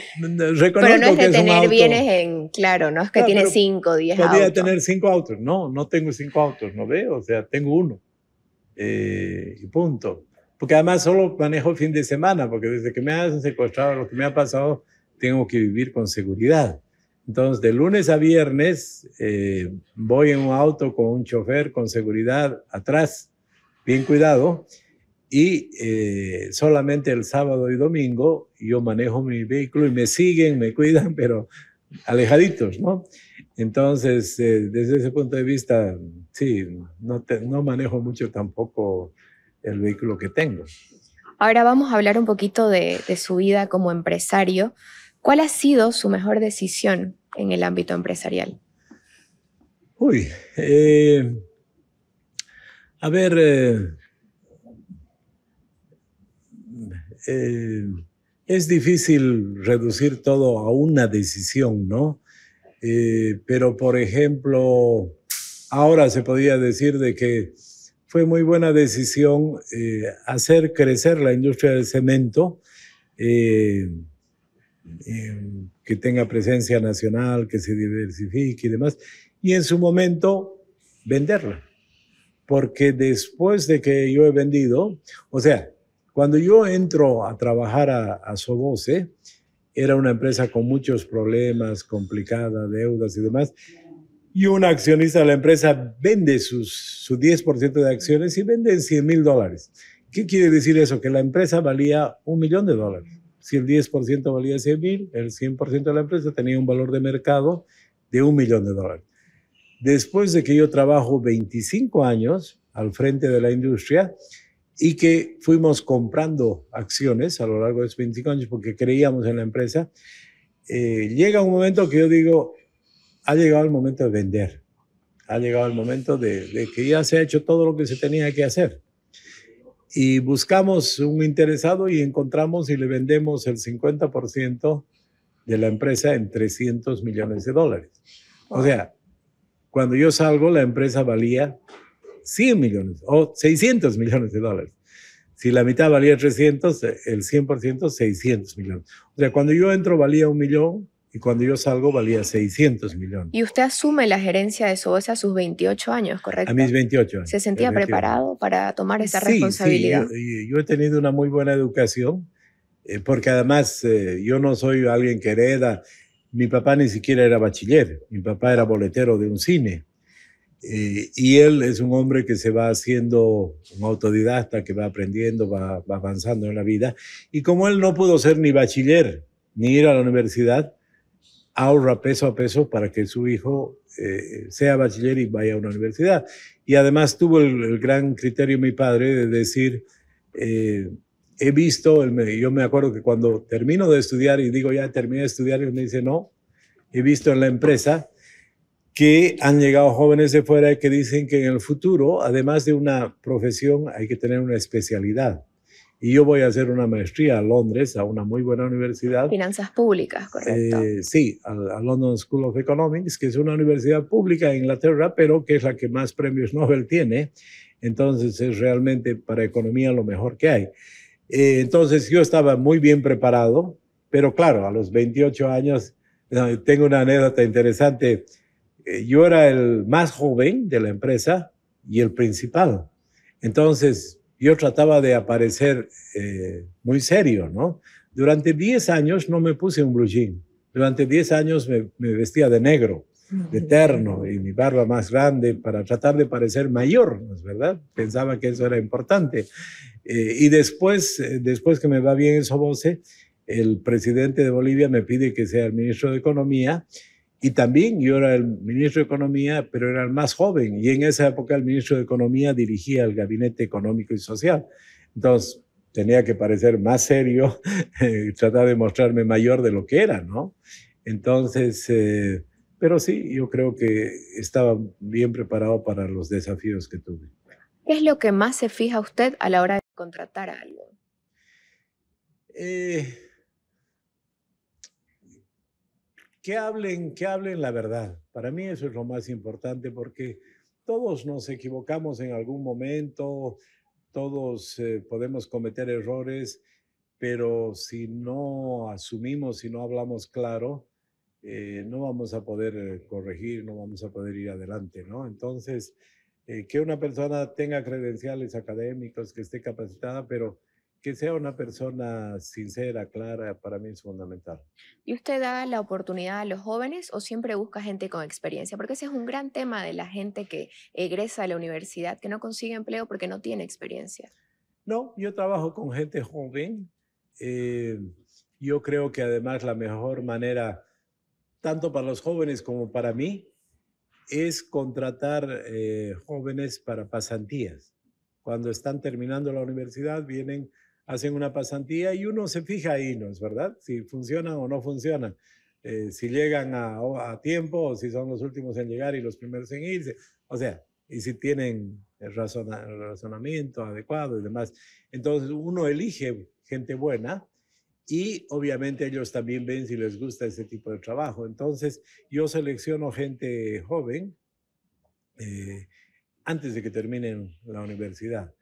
reconozco Pero no es de tener bienes en, claro, no es que tiene cinco, diez podría autos. Podría tener cinco autos, no, no tengo cinco autos, ¿no ve? O sea, tengo uno. Eh, y punto porque además solo manejo fin de semana, porque desde que me han secuestrado, lo que me ha pasado, tengo que vivir con seguridad. Entonces, de lunes a viernes eh, voy en un auto con un chofer con seguridad atrás, bien cuidado, y eh, solamente el sábado y domingo yo manejo mi vehículo y me siguen, me cuidan, pero alejaditos, ¿no? Entonces, eh, desde ese punto de vista, sí, no, no manejo mucho tampoco el vehículo que tengo. Ahora vamos a hablar un poquito de, su vida como empresario. ¿Cuál ha sido su mejor decisión en el ámbito empresarial? Uy, eh, a ver, eh, eh, es difícil reducir todo a una decisión, ¿no? pero, por ejemplo, ahora se podría decir de que fue muy buena decisión eh, hacer crecer la industria del cemento, eh, eh, que tenga presencia nacional, que se diversifique y demás, y en su momento venderla. Porque después de que yo he vendido, o sea, cuando yo entro a trabajar a, a era una empresa con muchos problemas, complicada, deudas y demás y un accionista de la empresa vende sus, su 10% de acciones y vende 100 mil dólares. ¿Qué quiere decir eso? Que la empresa valía un millón de dólares. Si el 10% valía 100 mil, el 100% de la empresa tenía un valor de mercado de un millón de dólares. Después de que yo trabajo 25 años al frente de la industria y que fuimos comprando acciones a lo largo de esos 25 años porque creíamos en la empresa, eh, llega un momento que yo digo, ha llegado el momento de vender. Ha llegado el momento de, que ya se ha hecho todo lo que se tenía que hacer y buscamos un interesado y encontramos y le vendemos el 50% de la empresa en 300 millones de dólares. O sea, cuando yo salgo, la empresa valía 100 millones o 600 millones de dólares. Si la mitad valía 300, el 100% 600 millones. O sea, cuando yo entro valía un millón, y cuando yo salgo valía 600 millones. Y usted asume la gerencia de Sobosa a sus 28 años, ¿correcto? A mis 28 años. ¿Se sentía preparado para tomar esa responsabilidad? Sí, yo, yo, he tenido una muy buena educación, eh, porque además eh, yo no soy alguien que hereda. Mi papá ni siquiera era bachiller, mi papá era boletero de un cine. Eh, y él es un hombre que se va haciendo un autodidacta, que va aprendiendo, va avanzando en la vida. Y como él no pudo ser ni bachiller, ni ir a la universidad, ahorra peso a peso para que su hijo eh, sea bachiller y vaya a una universidad. Y además tuvo el, gran criterio mi padre de decir, eh, he visto, el, yo me acuerdo que cuando termino de estudiar y digo, ya terminé de estudiar, y me dice, no, he visto en la empresa que han llegado jóvenes de fuera que dicen que en el futuro, además de una profesión, hay que tener una especialidad y yo voy a hacer una maestría a Londres, a una muy buena universidad. Finanzas públicas, correcto. Eh, sí, a, London School of Economics, que es una universidad pública en Inglaterra, pero que es la que más premios Nobel tiene. Entonces es realmente para economía lo mejor que hay. Eh, entonces yo estaba muy bien preparado, pero claro, a los 28 años, tengo una anécdota interesante. Eh, yo era el más joven de la empresa y el principal. Entonces yo trataba de aparecer eh, muy serio, ¿no? Durante 10 años no me puse un blue Durante 10 años me, vestía de negro, de terno y mi barba más grande para tratar de parecer mayor, ¿no es verdad? Pensaba que eso era importante. Eh, y después, eh, después que me va bien eso voce el presidente de Bolivia me pide que sea el ministro de Economía y también yo era el ministro de Economía, pero era el más joven. Y en esa época el ministro de Economía dirigía el Gabinete Económico y Social. Entonces tenía que parecer más serio, <laughs> eh, tratar de mostrarme mayor de lo que era, ¿no? Entonces, eh, pero sí, yo creo que estaba bien preparado para los desafíos que tuve. ¿Qué es lo que más se fija usted a la hora de contratar a alguien? Eh, que hablen, que hablen la verdad. Para mí eso es lo más importante porque todos nos equivocamos en algún momento, todos eh, podemos cometer errores, pero si no asumimos, si no hablamos claro, eh, no vamos a poder eh, corregir, no vamos a poder ir adelante, ¿no? Entonces, que una persona tenga credenciales académicos, que esté capacitada, pero que sea una persona sincera, clara, para mí es fundamental. ¿Y usted da la oportunidad a los jóvenes o siempre busca gente con experiencia? Porque ese es un gran tema de la gente que egresa a la universidad, que no consigue empleo porque no tiene experiencia. No, yo trabajo con gente joven. Eh, yo creo que además la mejor manera, tanto para los jóvenes como para mí, es contratar eh, jóvenes para pasantías. Cuando están terminando la universidad, vienen hacen una pasantía y uno se fija ahí, ¿no es verdad? Si funcionan o no funcionan, eh, si llegan a, tiempo o si son los últimos en llegar y los primeros en irse, o sea, y si tienen el, razonamiento adecuado y demás. Entonces uno elige gente buena y obviamente ellos también ven si les gusta ese tipo de trabajo. Entonces yo selecciono gente joven eh, antes de que terminen la universidad.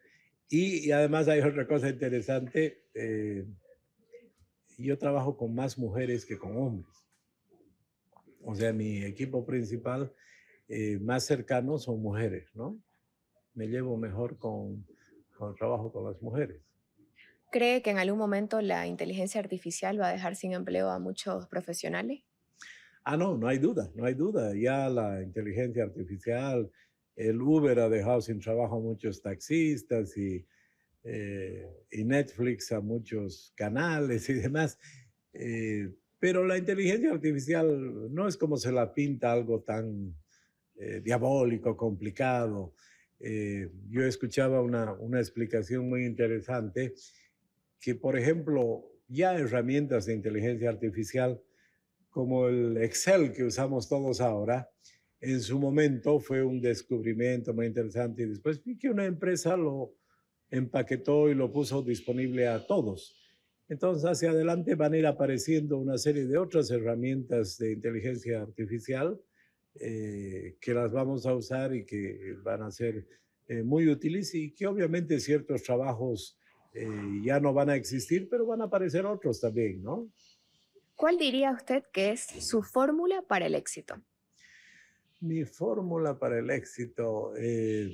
Y, además hay otra cosa interesante. Eh, yo trabajo con más mujeres que con hombres. O sea, mi equipo principal eh, más cercano son mujeres, ¿no? Me llevo mejor con, con el trabajo con las mujeres. ¿Cree que en algún momento la inteligencia artificial va a dejar sin empleo a muchos profesionales? Ah, no, no hay duda, no hay duda. Ya la inteligencia artificial, el Uber ha dejado sin trabajo a muchos taxistas y, eh, Netflix a muchos canales y demás. Eh, pero la inteligencia artificial no es como se la pinta algo tan eh, diabólico, complicado. yo escuchaba una, una explicación muy interesante que, por ejemplo, ya herramientas de inteligencia artificial como el Excel que usamos todos ahora, en su momento fue un descubrimiento muy interesante y después vi que una empresa lo empaquetó y lo puso disponible a todos. Entonces, hacia adelante van a ir apareciendo una serie de otras herramientas de inteligencia artificial eh, que las vamos a usar y que van a ser eh, muy útiles y que obviamente ciertos trabajos eh, ya no van a existir, pero van a aparecer otros también, ¿no? ¿Cuál diría usted que es su fórmula para el éxito? mi fórmula para el éxito, eh,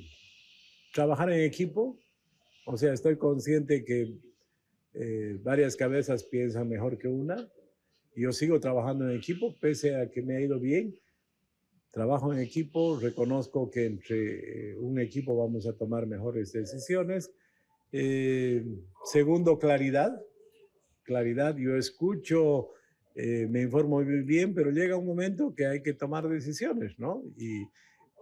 trabajar en equipo, o sea, estoy consciente que eh, varias cabezas piensan mejor que una. Yo sigo trabajando en equipo, pese a que me ha ido bien. Trabajo en equipo, reconozco que entre eh, un equipo vamos a tomar mejores decisiones. segundo, claridad. Claridad, yo escucho eh, me informo bien, pero llega un momento que hay que tomar decisiones, ¿no? Y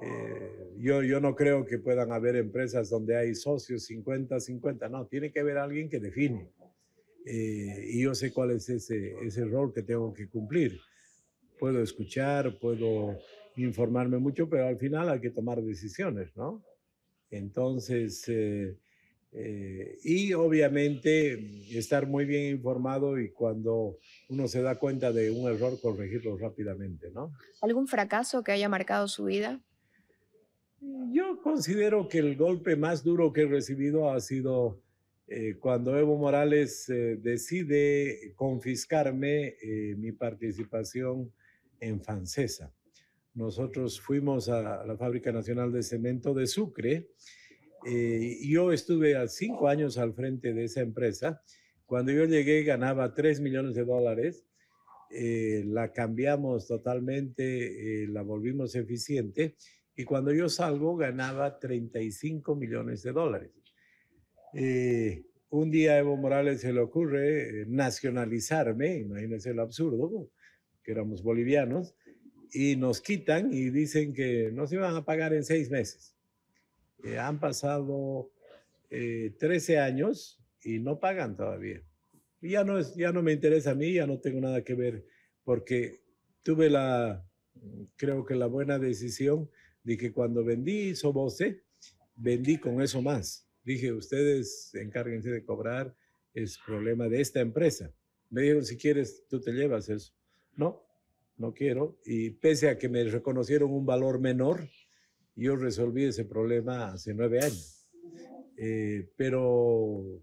eh, yo, yo no creo que puedan haber empresas donde hay socios 50-50, no, tiene que haber alguien que define. Eh, y yo sé cuál es ese, ese rol que tengo que cumplir. Puedo escuchar, puedo informarme mucho, pero al final hay que tomar decisiones, ¿no? Entonces, eh, y obviamente mm, estar muy bien informado y cuando uno se da cuenta de un error, corregirlo rápidamente, ¿no? ¿Algún fracaso que haya marcado su vida? Yo considero que el golpe más duro que he recibido ha sido eh, cuando Evo Morales eh, decide confiscarme mi participación en Francesa. Nosotros fuimos a la Fábrica Nacional de Cemento de Sucre eh, yo estuve a cinco años al frente de esa empresa. Cuando yo llegué ganaba 3 millones de dólares. Eh, la cambiamos totalmente, eh, la volvimos eficiente. Y cuando yo salgo ganaba 35 millones de dólares. un día a Evo Morales se le ocurre nacionalizarme, imagínense lo absurdo, que éramos bolivianos, y nos quitan y dicen que nos iban a pagar en seis meses. Eh, han pasado 13 eh, años y no pagan todavía. ya no, es, ya no me interesa a mí, ya no tengo nada que ver, porque tuve la, creo que la buena decisión de que cuando vendí Sobose, vendí con eso más. Dije, ustedes encárguense de cobrar, es problema de esta empresa. Me dijeron, si quieres, tú te llevas eso. No, no quiero. Y pese a que me reconocieron un valor menor, yo resolví ese problema hace nueve años. Eh, pero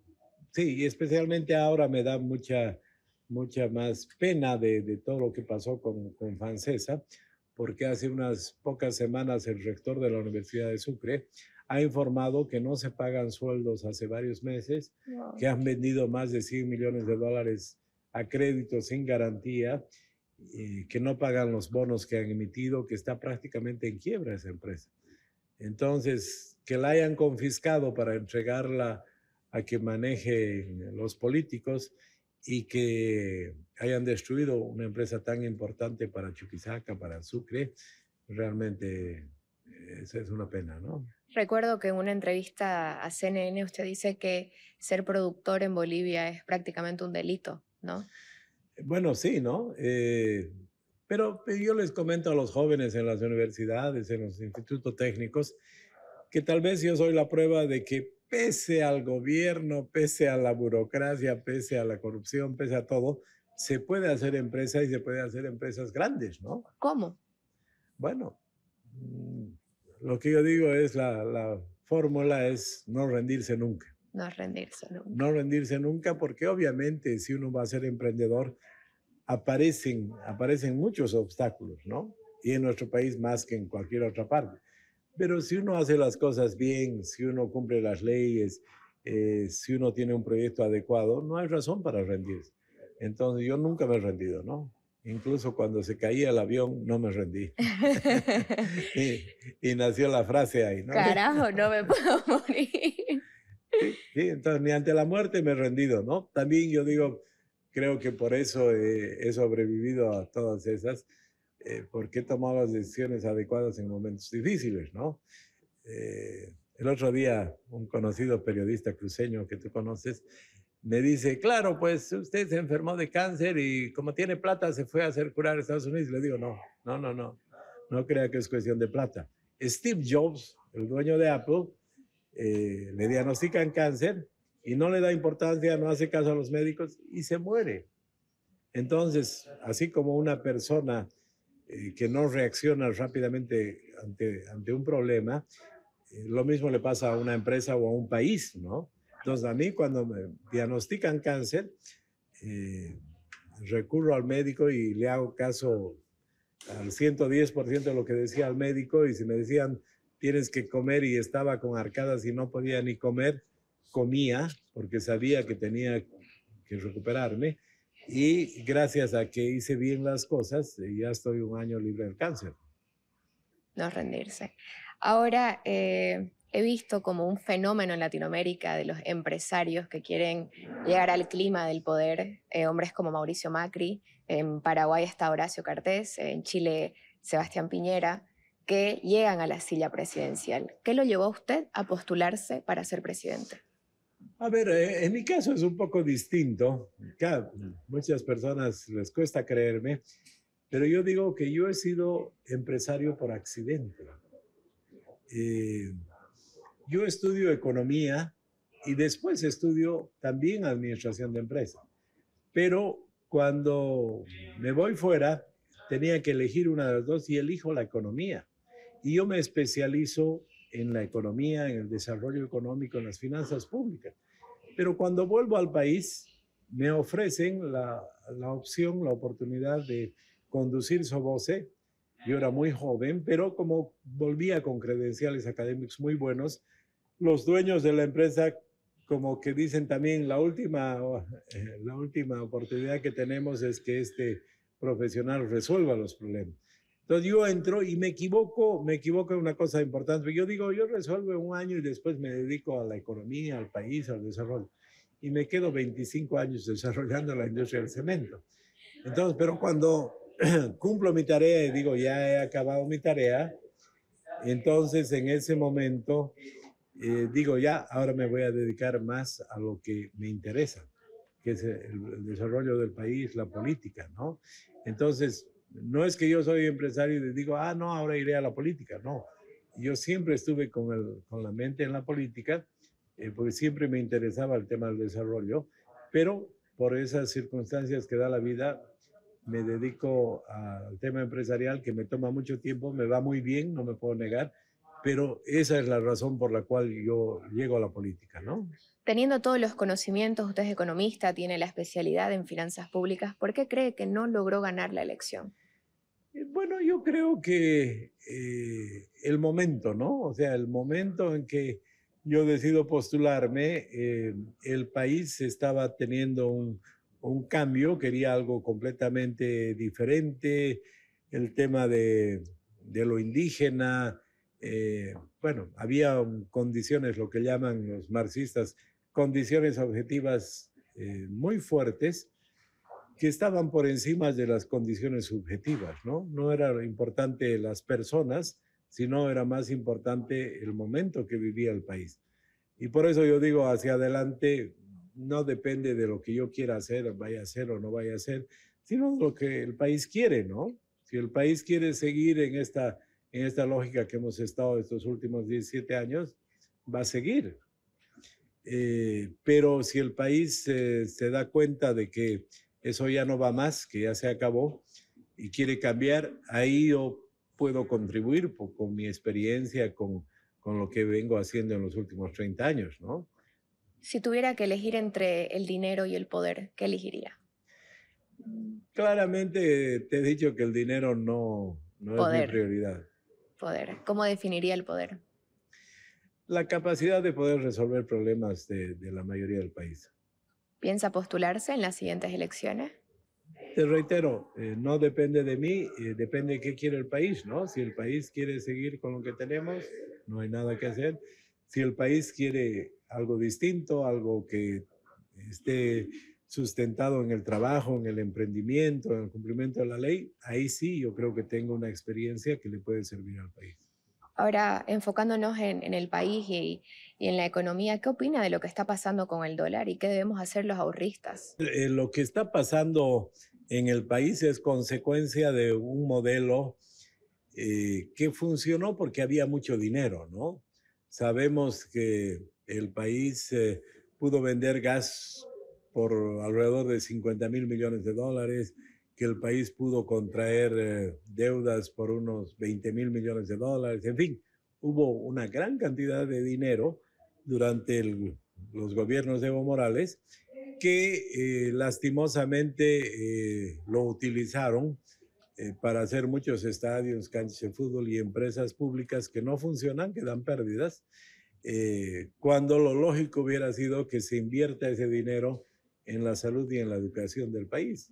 sí, y especialmente ahora me da mucha, mucha más pena de, todo lo que pasó con, con Francesa, porque hace unas pocas semanas el rector de la Universidad de Sucre ha informado que no se pagan sueldos hace varios meses, que han vendido más de 100 millones de dólares a crédito sin garantía que no pagan los bonos que han emitido, que está prácticamente en quiebra esa empresa. Entonces, que la hayan confiscado para entregarla a que maneje los políticos y que hayan destruido una empresa tan importante para Chuquisaca, para Sucre, realmente es una pena, ¿no? Recuerdo que en una entrevista a CNN usted dice que ser productor en Bolivia es prácticamente un delito, ¿no? Bueno, sí, ¿no? Eh, pero pues, yo les comento a los jóvenes en las universidades, en los institutos técnicos, que tal vez yo soy la prueba de que pese al gobierno, pese a la burocracia, pese a la corrupción, pese a todo, se puede hacer empresa y se puede hacer empresas grandes, ¿no? ¿Cómo? Bueno, mm, lo que yo digo es la fórmula es no rendirse nunca. No rendirse nunca. No rendirse nunca porque obviamente si uno va a ser emprendedor aparecen, aparecen muchos obstáculos, ¿no? Y en nuestro país más que en cualquier otra parte. Pero si uno hace las cosas bien, si uno cumple las leyes, eh, si uno tiene un proyecto adecuado, no hay razón para rendirse. Entonces yo nunca me he rendido, ¿no? Incluso cuando se caía el avión, no me rendí. <laughs> <laughs> y, nació la frase ahí, ¿no? Carajo, no me puedo <laughs> morir. Sí, entonces ni ante la muerte me he rendido, ¿no? También yo digo, creo que por eso he sobrevivido a todas esas, eh, porque he tomado las decisiones adecuadas en momentos difíciles, ¿no? Eh, el otro día, un conocido periodista cruceño que tú conoces, me dice, claro, pues usted se enfermó de cáncer y como tiene plata se fue a hacer curar a Estados Unidos. Le digo, no, no, no, no, no crea que es cuestión de plata. Steve Jobs, el dueño de Apple, eh, le diagnostican cáncer y no le da importancia, no hace caso a los médicos y se muere. Entonces, así como una persona eh, que no reacciona rápidamente ante, ante un problema, eh, lo mismo le pasa a una empresa o a un país, ¿no? Entonces, a mí cuando me diagnostican cáncer, recurro al médico y le hago caso al 110% de lo que decía el médico y si me decían tienes que comer y estaba con arcadas y no podía ni comer, comía porque sabía que tenía que recuperarme y gracias a que hice bien las cosas eh, ya estoy un año libre del cáncer. No rendirse. Ahora eh, he visto como un fenómeno en Latinoamérica de los empresarios que quieren llegar al clima del poder, eh, hombres como Mauricio Macri, en Paraguay está Horacio Cartés, en Chile Sebastián Piñera que llegan a la silla presidencial. ¿Qué lo llevó a usted a postularse para ser presidente? A ver, eh, en mi caso es un poco distinto. muchas personas les cuesta creerme, pero yo digo que yo he sido empresario por accidente. Eh, yo estudio economía y después estudio también administración de empresas. Pero cuando me voy fuera, tenía que elegir una de las dos y elijo la economía. Y yo me especializo en la economía, en el desarrollo económico, en las finanzas públicas. Pero cuando vuelvo al país, me ofrecen la, opción, la oportunidad de conducir Sobose. Yo era muy joven, pero como volvía con credenciales académicos muy buenos, los dueños de la empresa como que dicen también la última, eh, la última oportunidad que tenemos es que este profesional resuelva los problemas. Entonces yo entro y me equivoco, me equivoco en una cosa importante. Yo digo, yo resuelvo un año y después me dedico a la economía, al país, al desarrollo. Y me quedo 25 años desarrollando la industria del cemento. Entonces, pero cuando <clears throat> cumplo mi tarea y digo, ya he acabado mi tarea, entonces en ese momento eh, digo, ya, ahora me voy a dedicar más a lo que me interesa, que es el desarrollo del país, la política, ¿no? Entonces, no es que yo soy empresario y les digo, ah, no, ahora iré a la política. No, yo siempre estuve con, la mente en la política, eh, porque siempre me interesaba el tema del desarrollo, pero por esas circunstancias que da la vida, me dedico al tema empresarial que me toma mucho tiempo, me va muy bien, no me puedo negar, pero esa es la razón por la cual yo llego a la política, ¿no? Teniendo todos los conocimientos, usted es economista, tiene la especialidad en finanzas públicas, ¿por qué cree que no logró ganar la elección? Eh, bueno, yo creo que eh, el momento, ¿no? O sea, el momento en que yo decido postularme, eh, el país estaba teniendo un, cambio, quería algo completamente diferente, el tema de, lo indígena, bueno, había condiciones, lo que llaman los marxistas, condiciones objetivas eh, muy fuertes que estaban por encima de las condiciones subjetivas, ¿no? No era lo importante las personas, sino era más importante el momento que vivía el país. Y por eso yo digo, hacia adelante no depende de lo que yo quiera hacer, vaya a hacer o no vaya a hacer, sino lo que el país quiere, ¿no? Si el país quiere seguir en esta, en esta lógica que hemos estado estos últimos 17 años, va a seguir. Eh, pero si el país se da cuenta de que eso ya no va más, que ya se acabó y quiere cambiar, ahí yo puedo contribuir con mi experiencia, con, con lo que vengo haciendo en los últimos 30 años, ¿no? Si tuviera que elegir entre el dinero y el poder, ¿qué elegiría? Claramente te he dicho que el dinero no, es mi prioridad. Poder. ¿Cómo definiría el poder? la capacidad de poder resolver problemas de, la mayoría del país. ¿Piensa postularse en las siguientes elecciones? Te reitero, eh, no depende de mí, eh, depende de qué quiere el país, ¿no? Si el país quiere seguir con lo que tenemos, no hay nada que hacer. Si el país quiere algo distinto, algo que esté sustentado en el trabajo, en el emprendimiento, en el cumplimiento de la ley, ahí sí yo creo que tengo una experiencia que le puede servir al país. Ahora, enfocándonos en, el país y, en la economía, ¿qué opina de lo que está pasando con el dólar y qué debemos hacer los ahorristas? Eh, eh, lo que está pasando en el país es consecuencia de un modelo eh, que funcionó porque había mucho dinero, ¿no? Sabemos que el país pudo vender gas por alrededor de 50 mil millones de dólares, que el país pudo contraer eh, deudas por unos 20 mil millones de dólares, en fin, hubo una gran cantidad de dinero durante los gobiernos de Evo Morales que eh, lastimosamente eh, lo utilizaron para hacer muchos estadios, canchas de fútbol y empresas públicas que no funcionan, que dan pérdidas, cuando lo lógico hubiera sido que se invierta ese dinero en la salud y en la educación del país.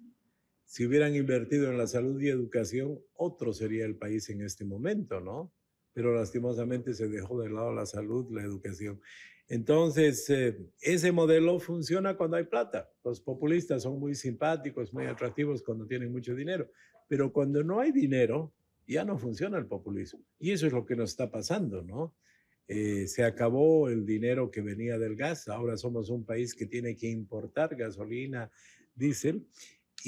Si hubieran invertido en la salud y educación, otro sería el país en este momento, ¿no? Pero lastimosamente se dejó de lado la salud, la educación. Entonces, eh, ese modelo funciona cuando hay plata. Los populistas son muy simpáticos, muy atractivos cuando tienen mucho dinero, pero cuando no hay dinero, ya no funciona el populismo. Y eso es lo que nos está pasando, ¿no? Eh, se acabó el dinero que venía del gas, ahora somos un país que tiene que importar gasolina, diésel,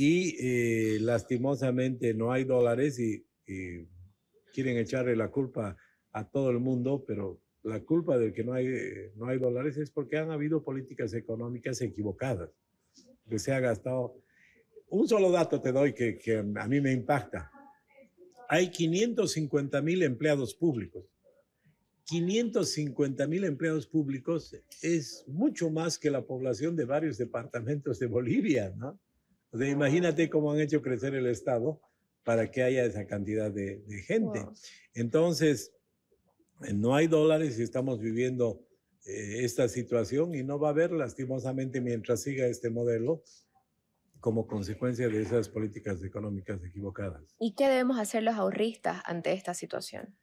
y eh, lastimosamente no hay dólares y, quieren echarle la culpa a todo el mundo, pero la culpa de que no hay, eh, no hay dólares es porque han habido políticas económicas equivocadas, que se ha gastado. Un solo dato te doy que, que a mí me impacta. Hay 550 mil empleados públicos. 550 mil empleados públicos es mucho más que la población de varios departamentos de Bolivia, ¿no? imagínate cómo han hecho crecer el Estado para que haya esa cantidad de, gente. Entonces, eh, no hay dólares y estamos viviendo eh, esta situación y no va a haber lastimosamente mientras siga este modelo como consecuencia de esas políticas económicas equivocadas. ¿Y qué debemos hacer los ahorristas ante esta situación?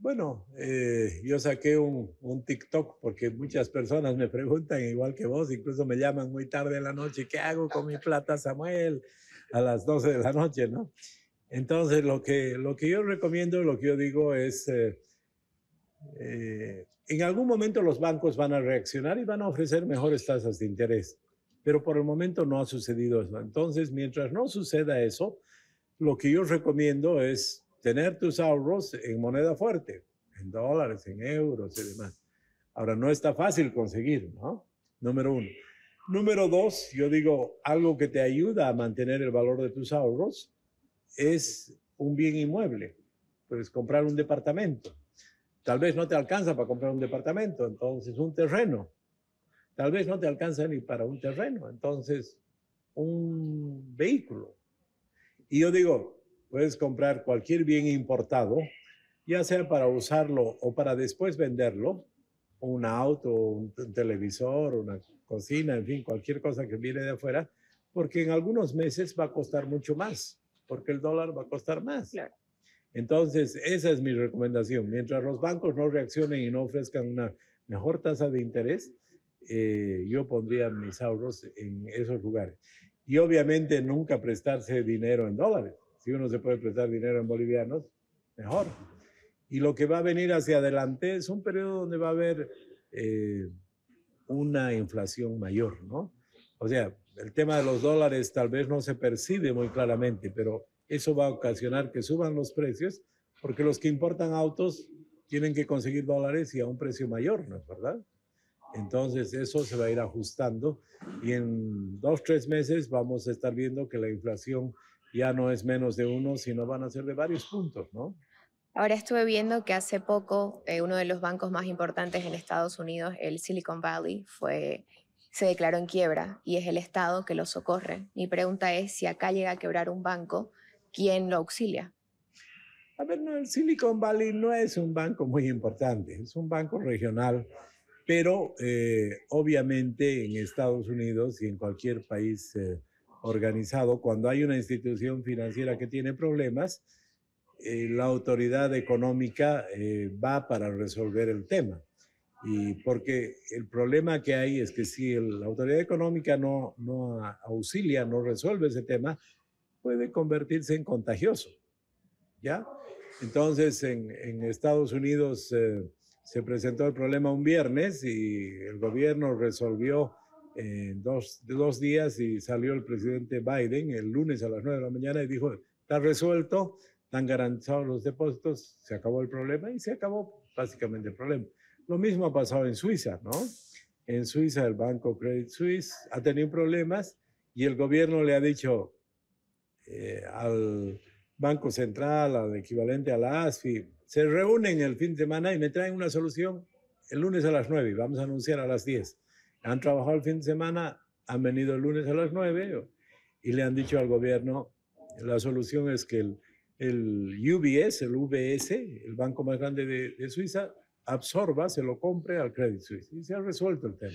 Bueno, eh, yo saqué un, TikTok porque muchas personas me preguntan, igual que vos, incluso me llaman muy tarde en la noche, ¿qué hago con mi plata, Samuel? A las 12 de la noche, ¿no? Entonces, lo que, lo que yo recomiendo, lo que yo digo es, eh, eh, en algún momento los bancos van a reaccionar y van a ofrecer mejores tasas de interés, pero por el momento no ha sucedido eso. Entonces, mientras no suceda eso, lo que yo recomiendo es tener tus ahorros en moneda fuerte, en dólares, en euros y demás. Ahora, no está fácil conseguir, ¿no? Número uno. Número dos, yo digo, algo que te ayuda a mantener el valor de tus ahorros es un bien inmueble. Puedes comprar un departamento. Tal vez no te alcanza para comprar un departamento, entonces un terreno. Tal vez no te alcanza ni para un terreno, entonces un vehículo. Y yo digo, Puedes comprar cualquier bien importado, ya sea para usarlo o para después venderlo, un auto, un, televisor, una cocina, en fin, cualquier cosa que viene de afuera, porque en algunos meses va a costar mucho más, porque el dólar va a costar más. Entonces, esa es mi recomendación. Mientras los bancos no reaccionen y no ofrezcan una mejor tasa de interés, eh, yo pondría mis ahorros en esos lugares. Y obviamente nunca prestarse dinero en dólares si uno se puede prestar dinero en bolivianos, mejor. Y lo que va a venir hacia adelante es un periodo donde va a haber eh, una inflación mayor, ¿no? O sea, el tema de los dólares tal vez no se percibe muy claramente, pero eso va a ocasionar que suban los precios, porque los que importan autos tienen que conseguir dólares y a un precio mayor, ¿no es verdad? Entonces eso se va a ir ajustando y en dos, tres meses vamos a estar viendo que la inflación ya no es menos de uno, sino van a ser de varios puntos, ¿no? Ahora estuve viendo que hace poco eh, uno de los bancos más importantes en Estados Unidos, el Silicon Valley, fue, se declaró en quiebra y es el Estado que lo socorre. Mi pregunta es si acá llega a quebrar un banco, ¿quién lo auxilia? A ver, no, el Silicon Valley no es un banco muy importante, es un banco regional, pero eh, obviamente en Estados Unidos y en cualquier país eh, organizado, cuando hay una institución financiera que tiene problemas, eh, la autoridad económica eh, va para resolver el tema. Y porque el problema que hay es que si la autoridad económica no, no auxilia, no resuelve ese tema, puede convertirse en contagioso. ¿Ya? Entonces, en, Estados Unidos eh, se presentó el problema un viernes y el gobierno resolvió eh, dos, dos días y salió el presidente Biden el lunes a las nueve de la mañana y dijo, está resuelto, están garantizados los depósitos, se acabó el problema y se acabó básicamente el problema. Lo mismo ha pasado en Suiza, ¿no? En Suiza el banco Credit Suisse ha tenido problemas y el gobierno le ha dicho eh, al Banco Central, al equivalente a la ASFI, se reúnen el fin de semana y me traen una solución el lunes a las nueve y vamos a anunciar a las 10 han trabajado el fin de semana, han venido el lunes a las nueve y le han dicho al gobierno, la solución es que el, UBS, el vs el banco más grande de, Suiza, absorba, se lo compre al Credit Suisse. Y se ha resuelto el tema.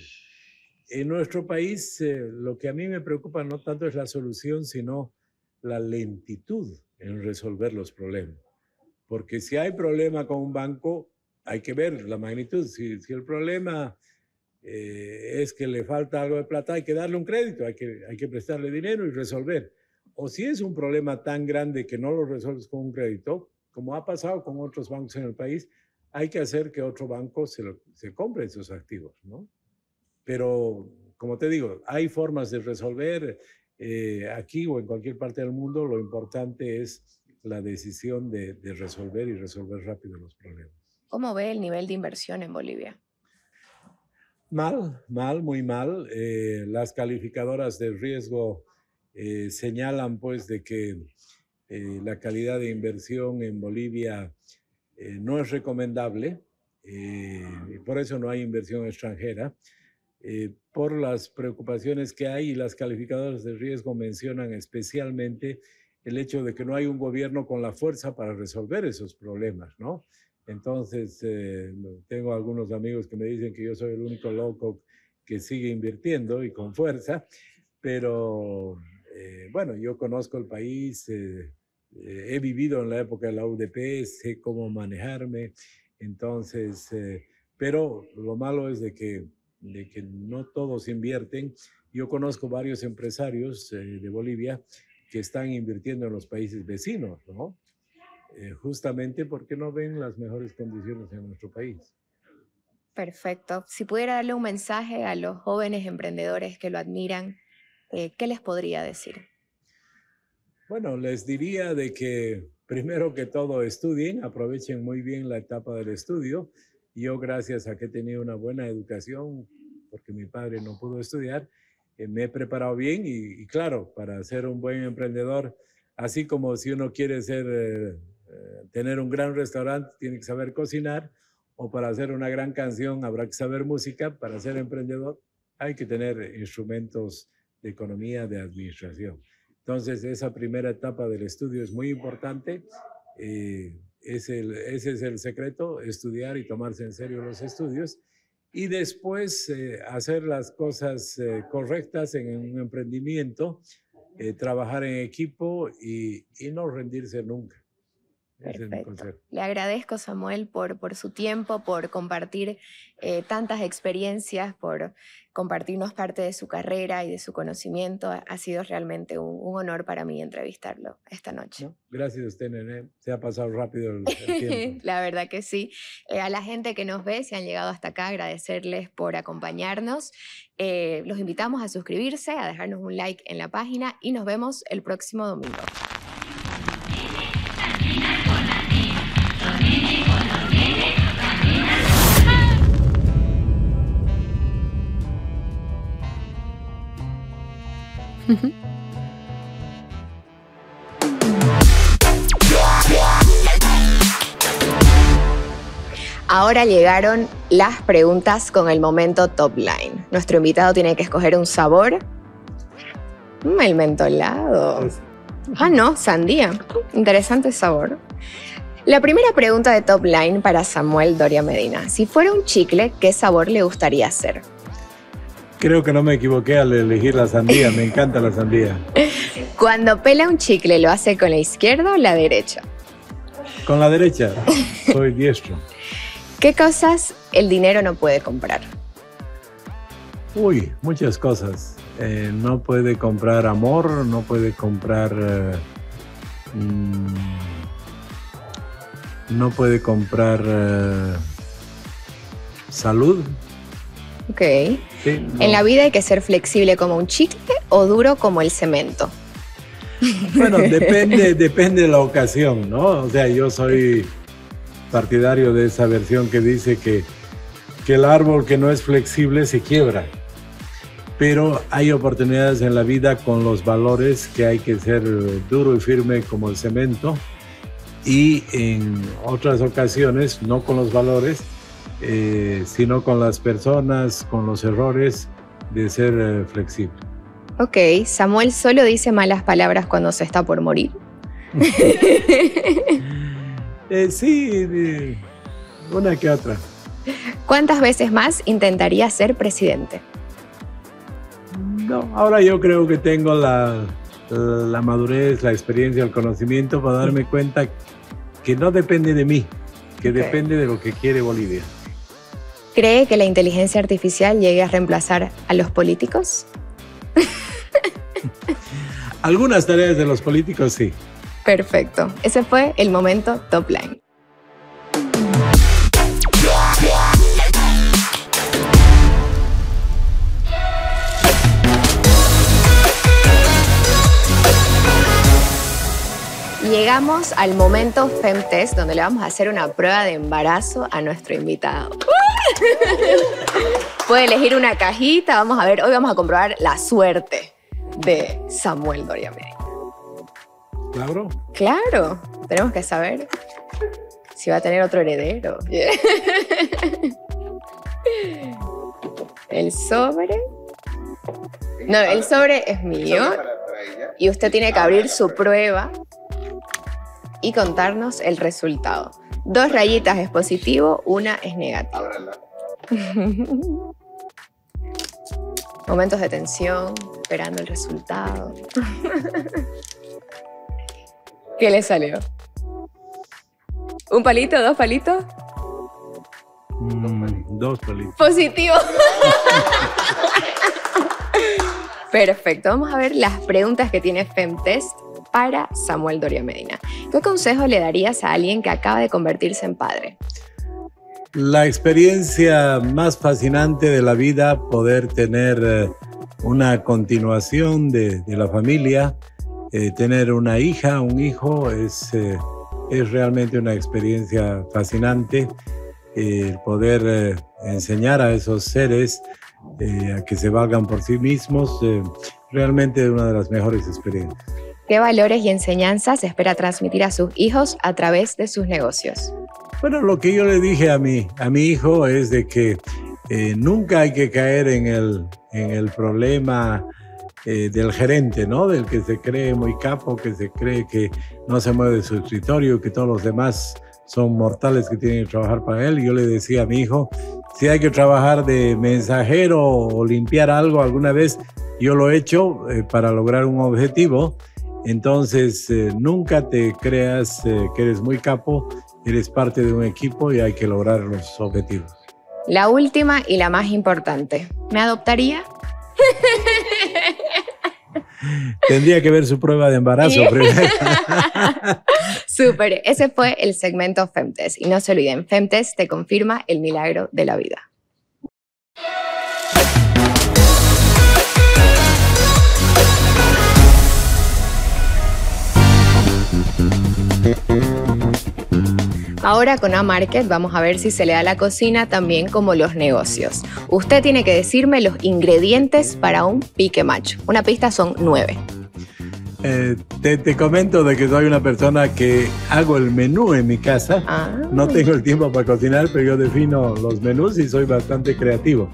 En nuestro país, eh, lo que a mí me preocupa no tanto es la solución, sino la lentitud en resolver los problemas. Porque si hay problema con un banco, hay que ver la magnitud. si el problema eh, es que le falta algo de plata, hay que darle un crédito, hay que, hay que prestarle dinero y resolver. O si es un problema tan grande que no lo resuelves con un crédito, como ha pasado con otros bancos en el país, hay que hacer que otro banco se, se compre esos activos, ¿no? Pero, como te digo, hay formas de resolver eh, aquí o en cualquier parte del mundo, lo importante es la decisión de, de resolver y resolver rápido los problemas. ¿Cómo ve el nivel de inversión en Bolivia? Mal, mal, muy mal. Eh, las calificadoras de riesgo eh, señalan pues de que eh, la calidad de inversión en Bolivia no es recomendable, y por eso no hay inversión extranjera. por las preocupaciones que hay las calificadoras de riesgo mencionan especialmente el hecho de que no hay un gobierno con la fuerza para resolver esos problemas, ¿no? Entonces, eh, tengo algunos amigos que me dicen que yo soy el único loco que sigue invirtiendo y con fuerza, pero eh, bueno, yo conozco el país, eh, he vivido en la época de la UDP, sé cómo manejarme, entonces, pero lo malo es de que, de que no todos invierten. Yo conozco varios empresarios de Bolivia que están invirtiendo en los países vecinos, ¿no? Eh, justamente porque no ven las mejores condiciones en nuestro país. Perfecto. Si pudiera darle un mensaje a los jóvenes emprendedores que lo admiran, eh, ¿qué les podría decir? Bueno, les diría de que primero que todo estudien, aprovechen muy bien la etapa del estudio. Yo gracias a que he tenido una buena educación, porque mi padre no pudo estudiar, eh, me he preparado bien y, claro, para ser un buen emprendedor, así como si uno quiere ser... Eh, tener un gran restaurante tiene que saber cocinar, o para hacer una gran canción habrá que saber música, para ser emprendedor hay que tener instrumentos de economía, de administración. Entonces, esa primera etapa del estudio es muy importante. es ese es el secreto, estudiar y tomarse en serio los estudios. Y después eh, hacer las cosas eh, correctas en un emprendimiento, trabajar en equipo y no rendirse nunca. Le agradezco, Samuel, por, su tiempo, por compartir eh, tantas experiencias, por compartirnos parte de su carrera y de su conocimiento. Ha sido realmente un, honor para mí entrevistarlo esta noche. Gracias a usted, Nene. Se ha pasado rápido el, <laughs> tiempo. la verdad que sí. Eh, a la gente que nos ve, si han llegado hasta acá, agradecerles por acompañarnos. Eh, los invitamos a suscribirse, a dejarnos un like en la página y nos vemos el próximo domingo. Ahora llegaron las preguntas con el momento top line. Nuestro invitado tiene que escoger un sabor. Mm, el mentolado. Ah, no, sandía. Interesante sabor. La primera pregunta de top line para Samuel Doria Medina. Si fuera un chicle, ¿qué sabor le gustaría hacer? Creo que no me equivoqué al elegir la sandía, me encanta la sandía. <laughs> Cuando pela un chicle, ¿lo hace con la izquierda o la derecha? Con la derecha, soy diestro. <laughs> ¿Qué cosas el dinero no puede comprar? Uy, muchas cosas. Eh, no puede comprar amor, no puede comprar... Eh, mm, no puede comprar eh, salud, Ok. ¿En la vida hay que ser flexible como un chicle o duro como el cemento? Bueno, <laughs> depende, depende de la ocasión, ¿no? O sea, yo soy partidario de esa versión que dice que, que el árbol que no es flexible se quiebra. Pero hay oportunidades en la vida con los valores que hay que ser duro y firme como el cemento y en otras ocasiones no con los valores, eh, sino con las personas, con los errores, de ser eh, flexible. Ok, Samuel solo dice malas palabras cuando se está por morir. <laughs> Eh, sí, una que otra. ¿Cuántas veces más intentaría ser presidente? No, ahora yo creo que tengo la, madurez, la experiencia, el conocimiento para darme cuenta que no depende de mí, que depende de lo que quiere Bolivia. ¿Cree que la inteligencia artificial llegue a reemplazar a los políticos? <laughs> Algunas tareas de los políticos sí. Perfecto. Ese fue el momento top line. Llegamos al momento Test, donde le vamos a hacer una prueba de embarazo a nuestro invitado. <laughs> Puede elegir una cajita. Vamos a ver, hoy vamos a comprobar la suerte de Samuel Doria Claro. Claro, tenemos que saber si va a tener otro heredero. <laughs> El sobre. No, el sobre es mío. Y usted tiene que ah, abrir su prueba y contarnos el resultado. Dos rayitas es positivo, una es negativa. <laughs> Momentos de tensión, esperando el resultado. <laughs> ¿Qué le salió? ¿Un palito? ¿Dos palitos? Mm, dos palitos. Positivo. <laughs> Perfecto, vamos a ver las preguntas que tiene FemTest para Samuel Doria Medina. ¿Qué consejo le darías a alguien que acaba de convertirse en padre? la experiencia más fascinante de la vida, poder tener eh, una continuación de, la familia, eh, tener una hija, un hijo, es, eh, realmente una experiencia fascinante. El poder enseñar a esos seres a que se valgan por sí mismos, realmente es una de las mejores experiencias. ¿Qué valores y enseñanzas espera transmitir a sus hijos a través de sus negocios? Bueno, lo que yo le dije a mi, a mi hijo es de que eh, nunca hay que caer en el, en el problema eh, del gerente, ¿no? Del que se cree muy capo, que se cree que no se mueve de su escritorio, que todos los demás son mortales que tienen que trabajar para él. Yo le decía a mi hijo, si hay que trabajar de mensajero o limpiar algo alguna vez, yo lo he hecho eh, para lograr un objetivo. Entonces, nunca te creas que eres muy capo eres parte de un equipo y hay que lograr los objetivos. La última y la más importante. ¿Me adoptaría? <laughs> Tendría que ver su prueba de embarazo primero. <laughs> Súper. Ese fue el segmento Femtes. Y no se olviden, Femtes te confirma el milagro de la vida. Ahora con A-Market vamos a ver si se le da la cocina también como los negocios. Usted tiene que decirme los ingredientes para un pique macho. Una pista son nueve. Eh, te, comento de que soy una persona que hago el menú en mi casa. Ah. No tengo el tiempo para cocinar, pero yo defino los menús y soy bastante creativo.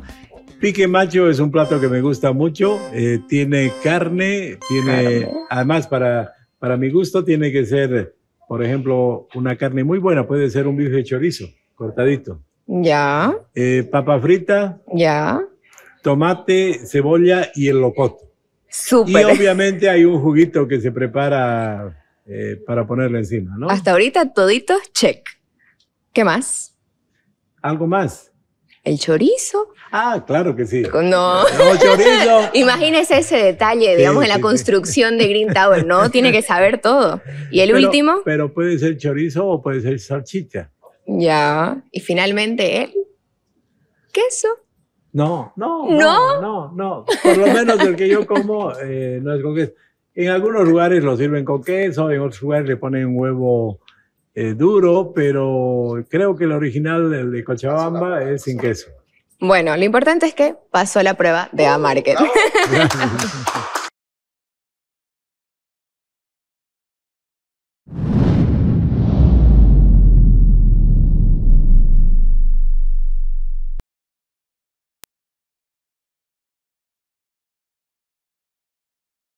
Pique macho es un plato que me gusta mucho. Eh, tiene carne, tiene, además para, para mi gusto, tiene que ser por ejemplo, una carne muy buena puede ser un bife de chorizo, cortadito. Ya. Eh, papa frita. Ya. Tomate, cebolla y el locoto. Súper. Y obviamente hay un juguito que se prepara eh, para ponerle encima, ¿no? Hasta ahorita toditos check. ¿Qué más? Algo más. El chorizo. Ah, claro que sí. No. chorizo. <laughs> Imagínese ese detalle, digamos, en la construcción de Green Tower, ¿no? Tiene que saber todo. ¿Y el último? Pero puede ser chorizo o puede ser salchicha. Ya. Y finalmente él. Queso. No, no, no, no, no. Por lo menos el que yo como eh, no es con queso. En algunos lugares lo sirven con queso, en otros lugares le ponen huevo eh, duro, pero creo que el original, el de Cochabamba, es sin queso. Bueno, lo importante es que pasó la prueba de uh, A-Market. <laughs>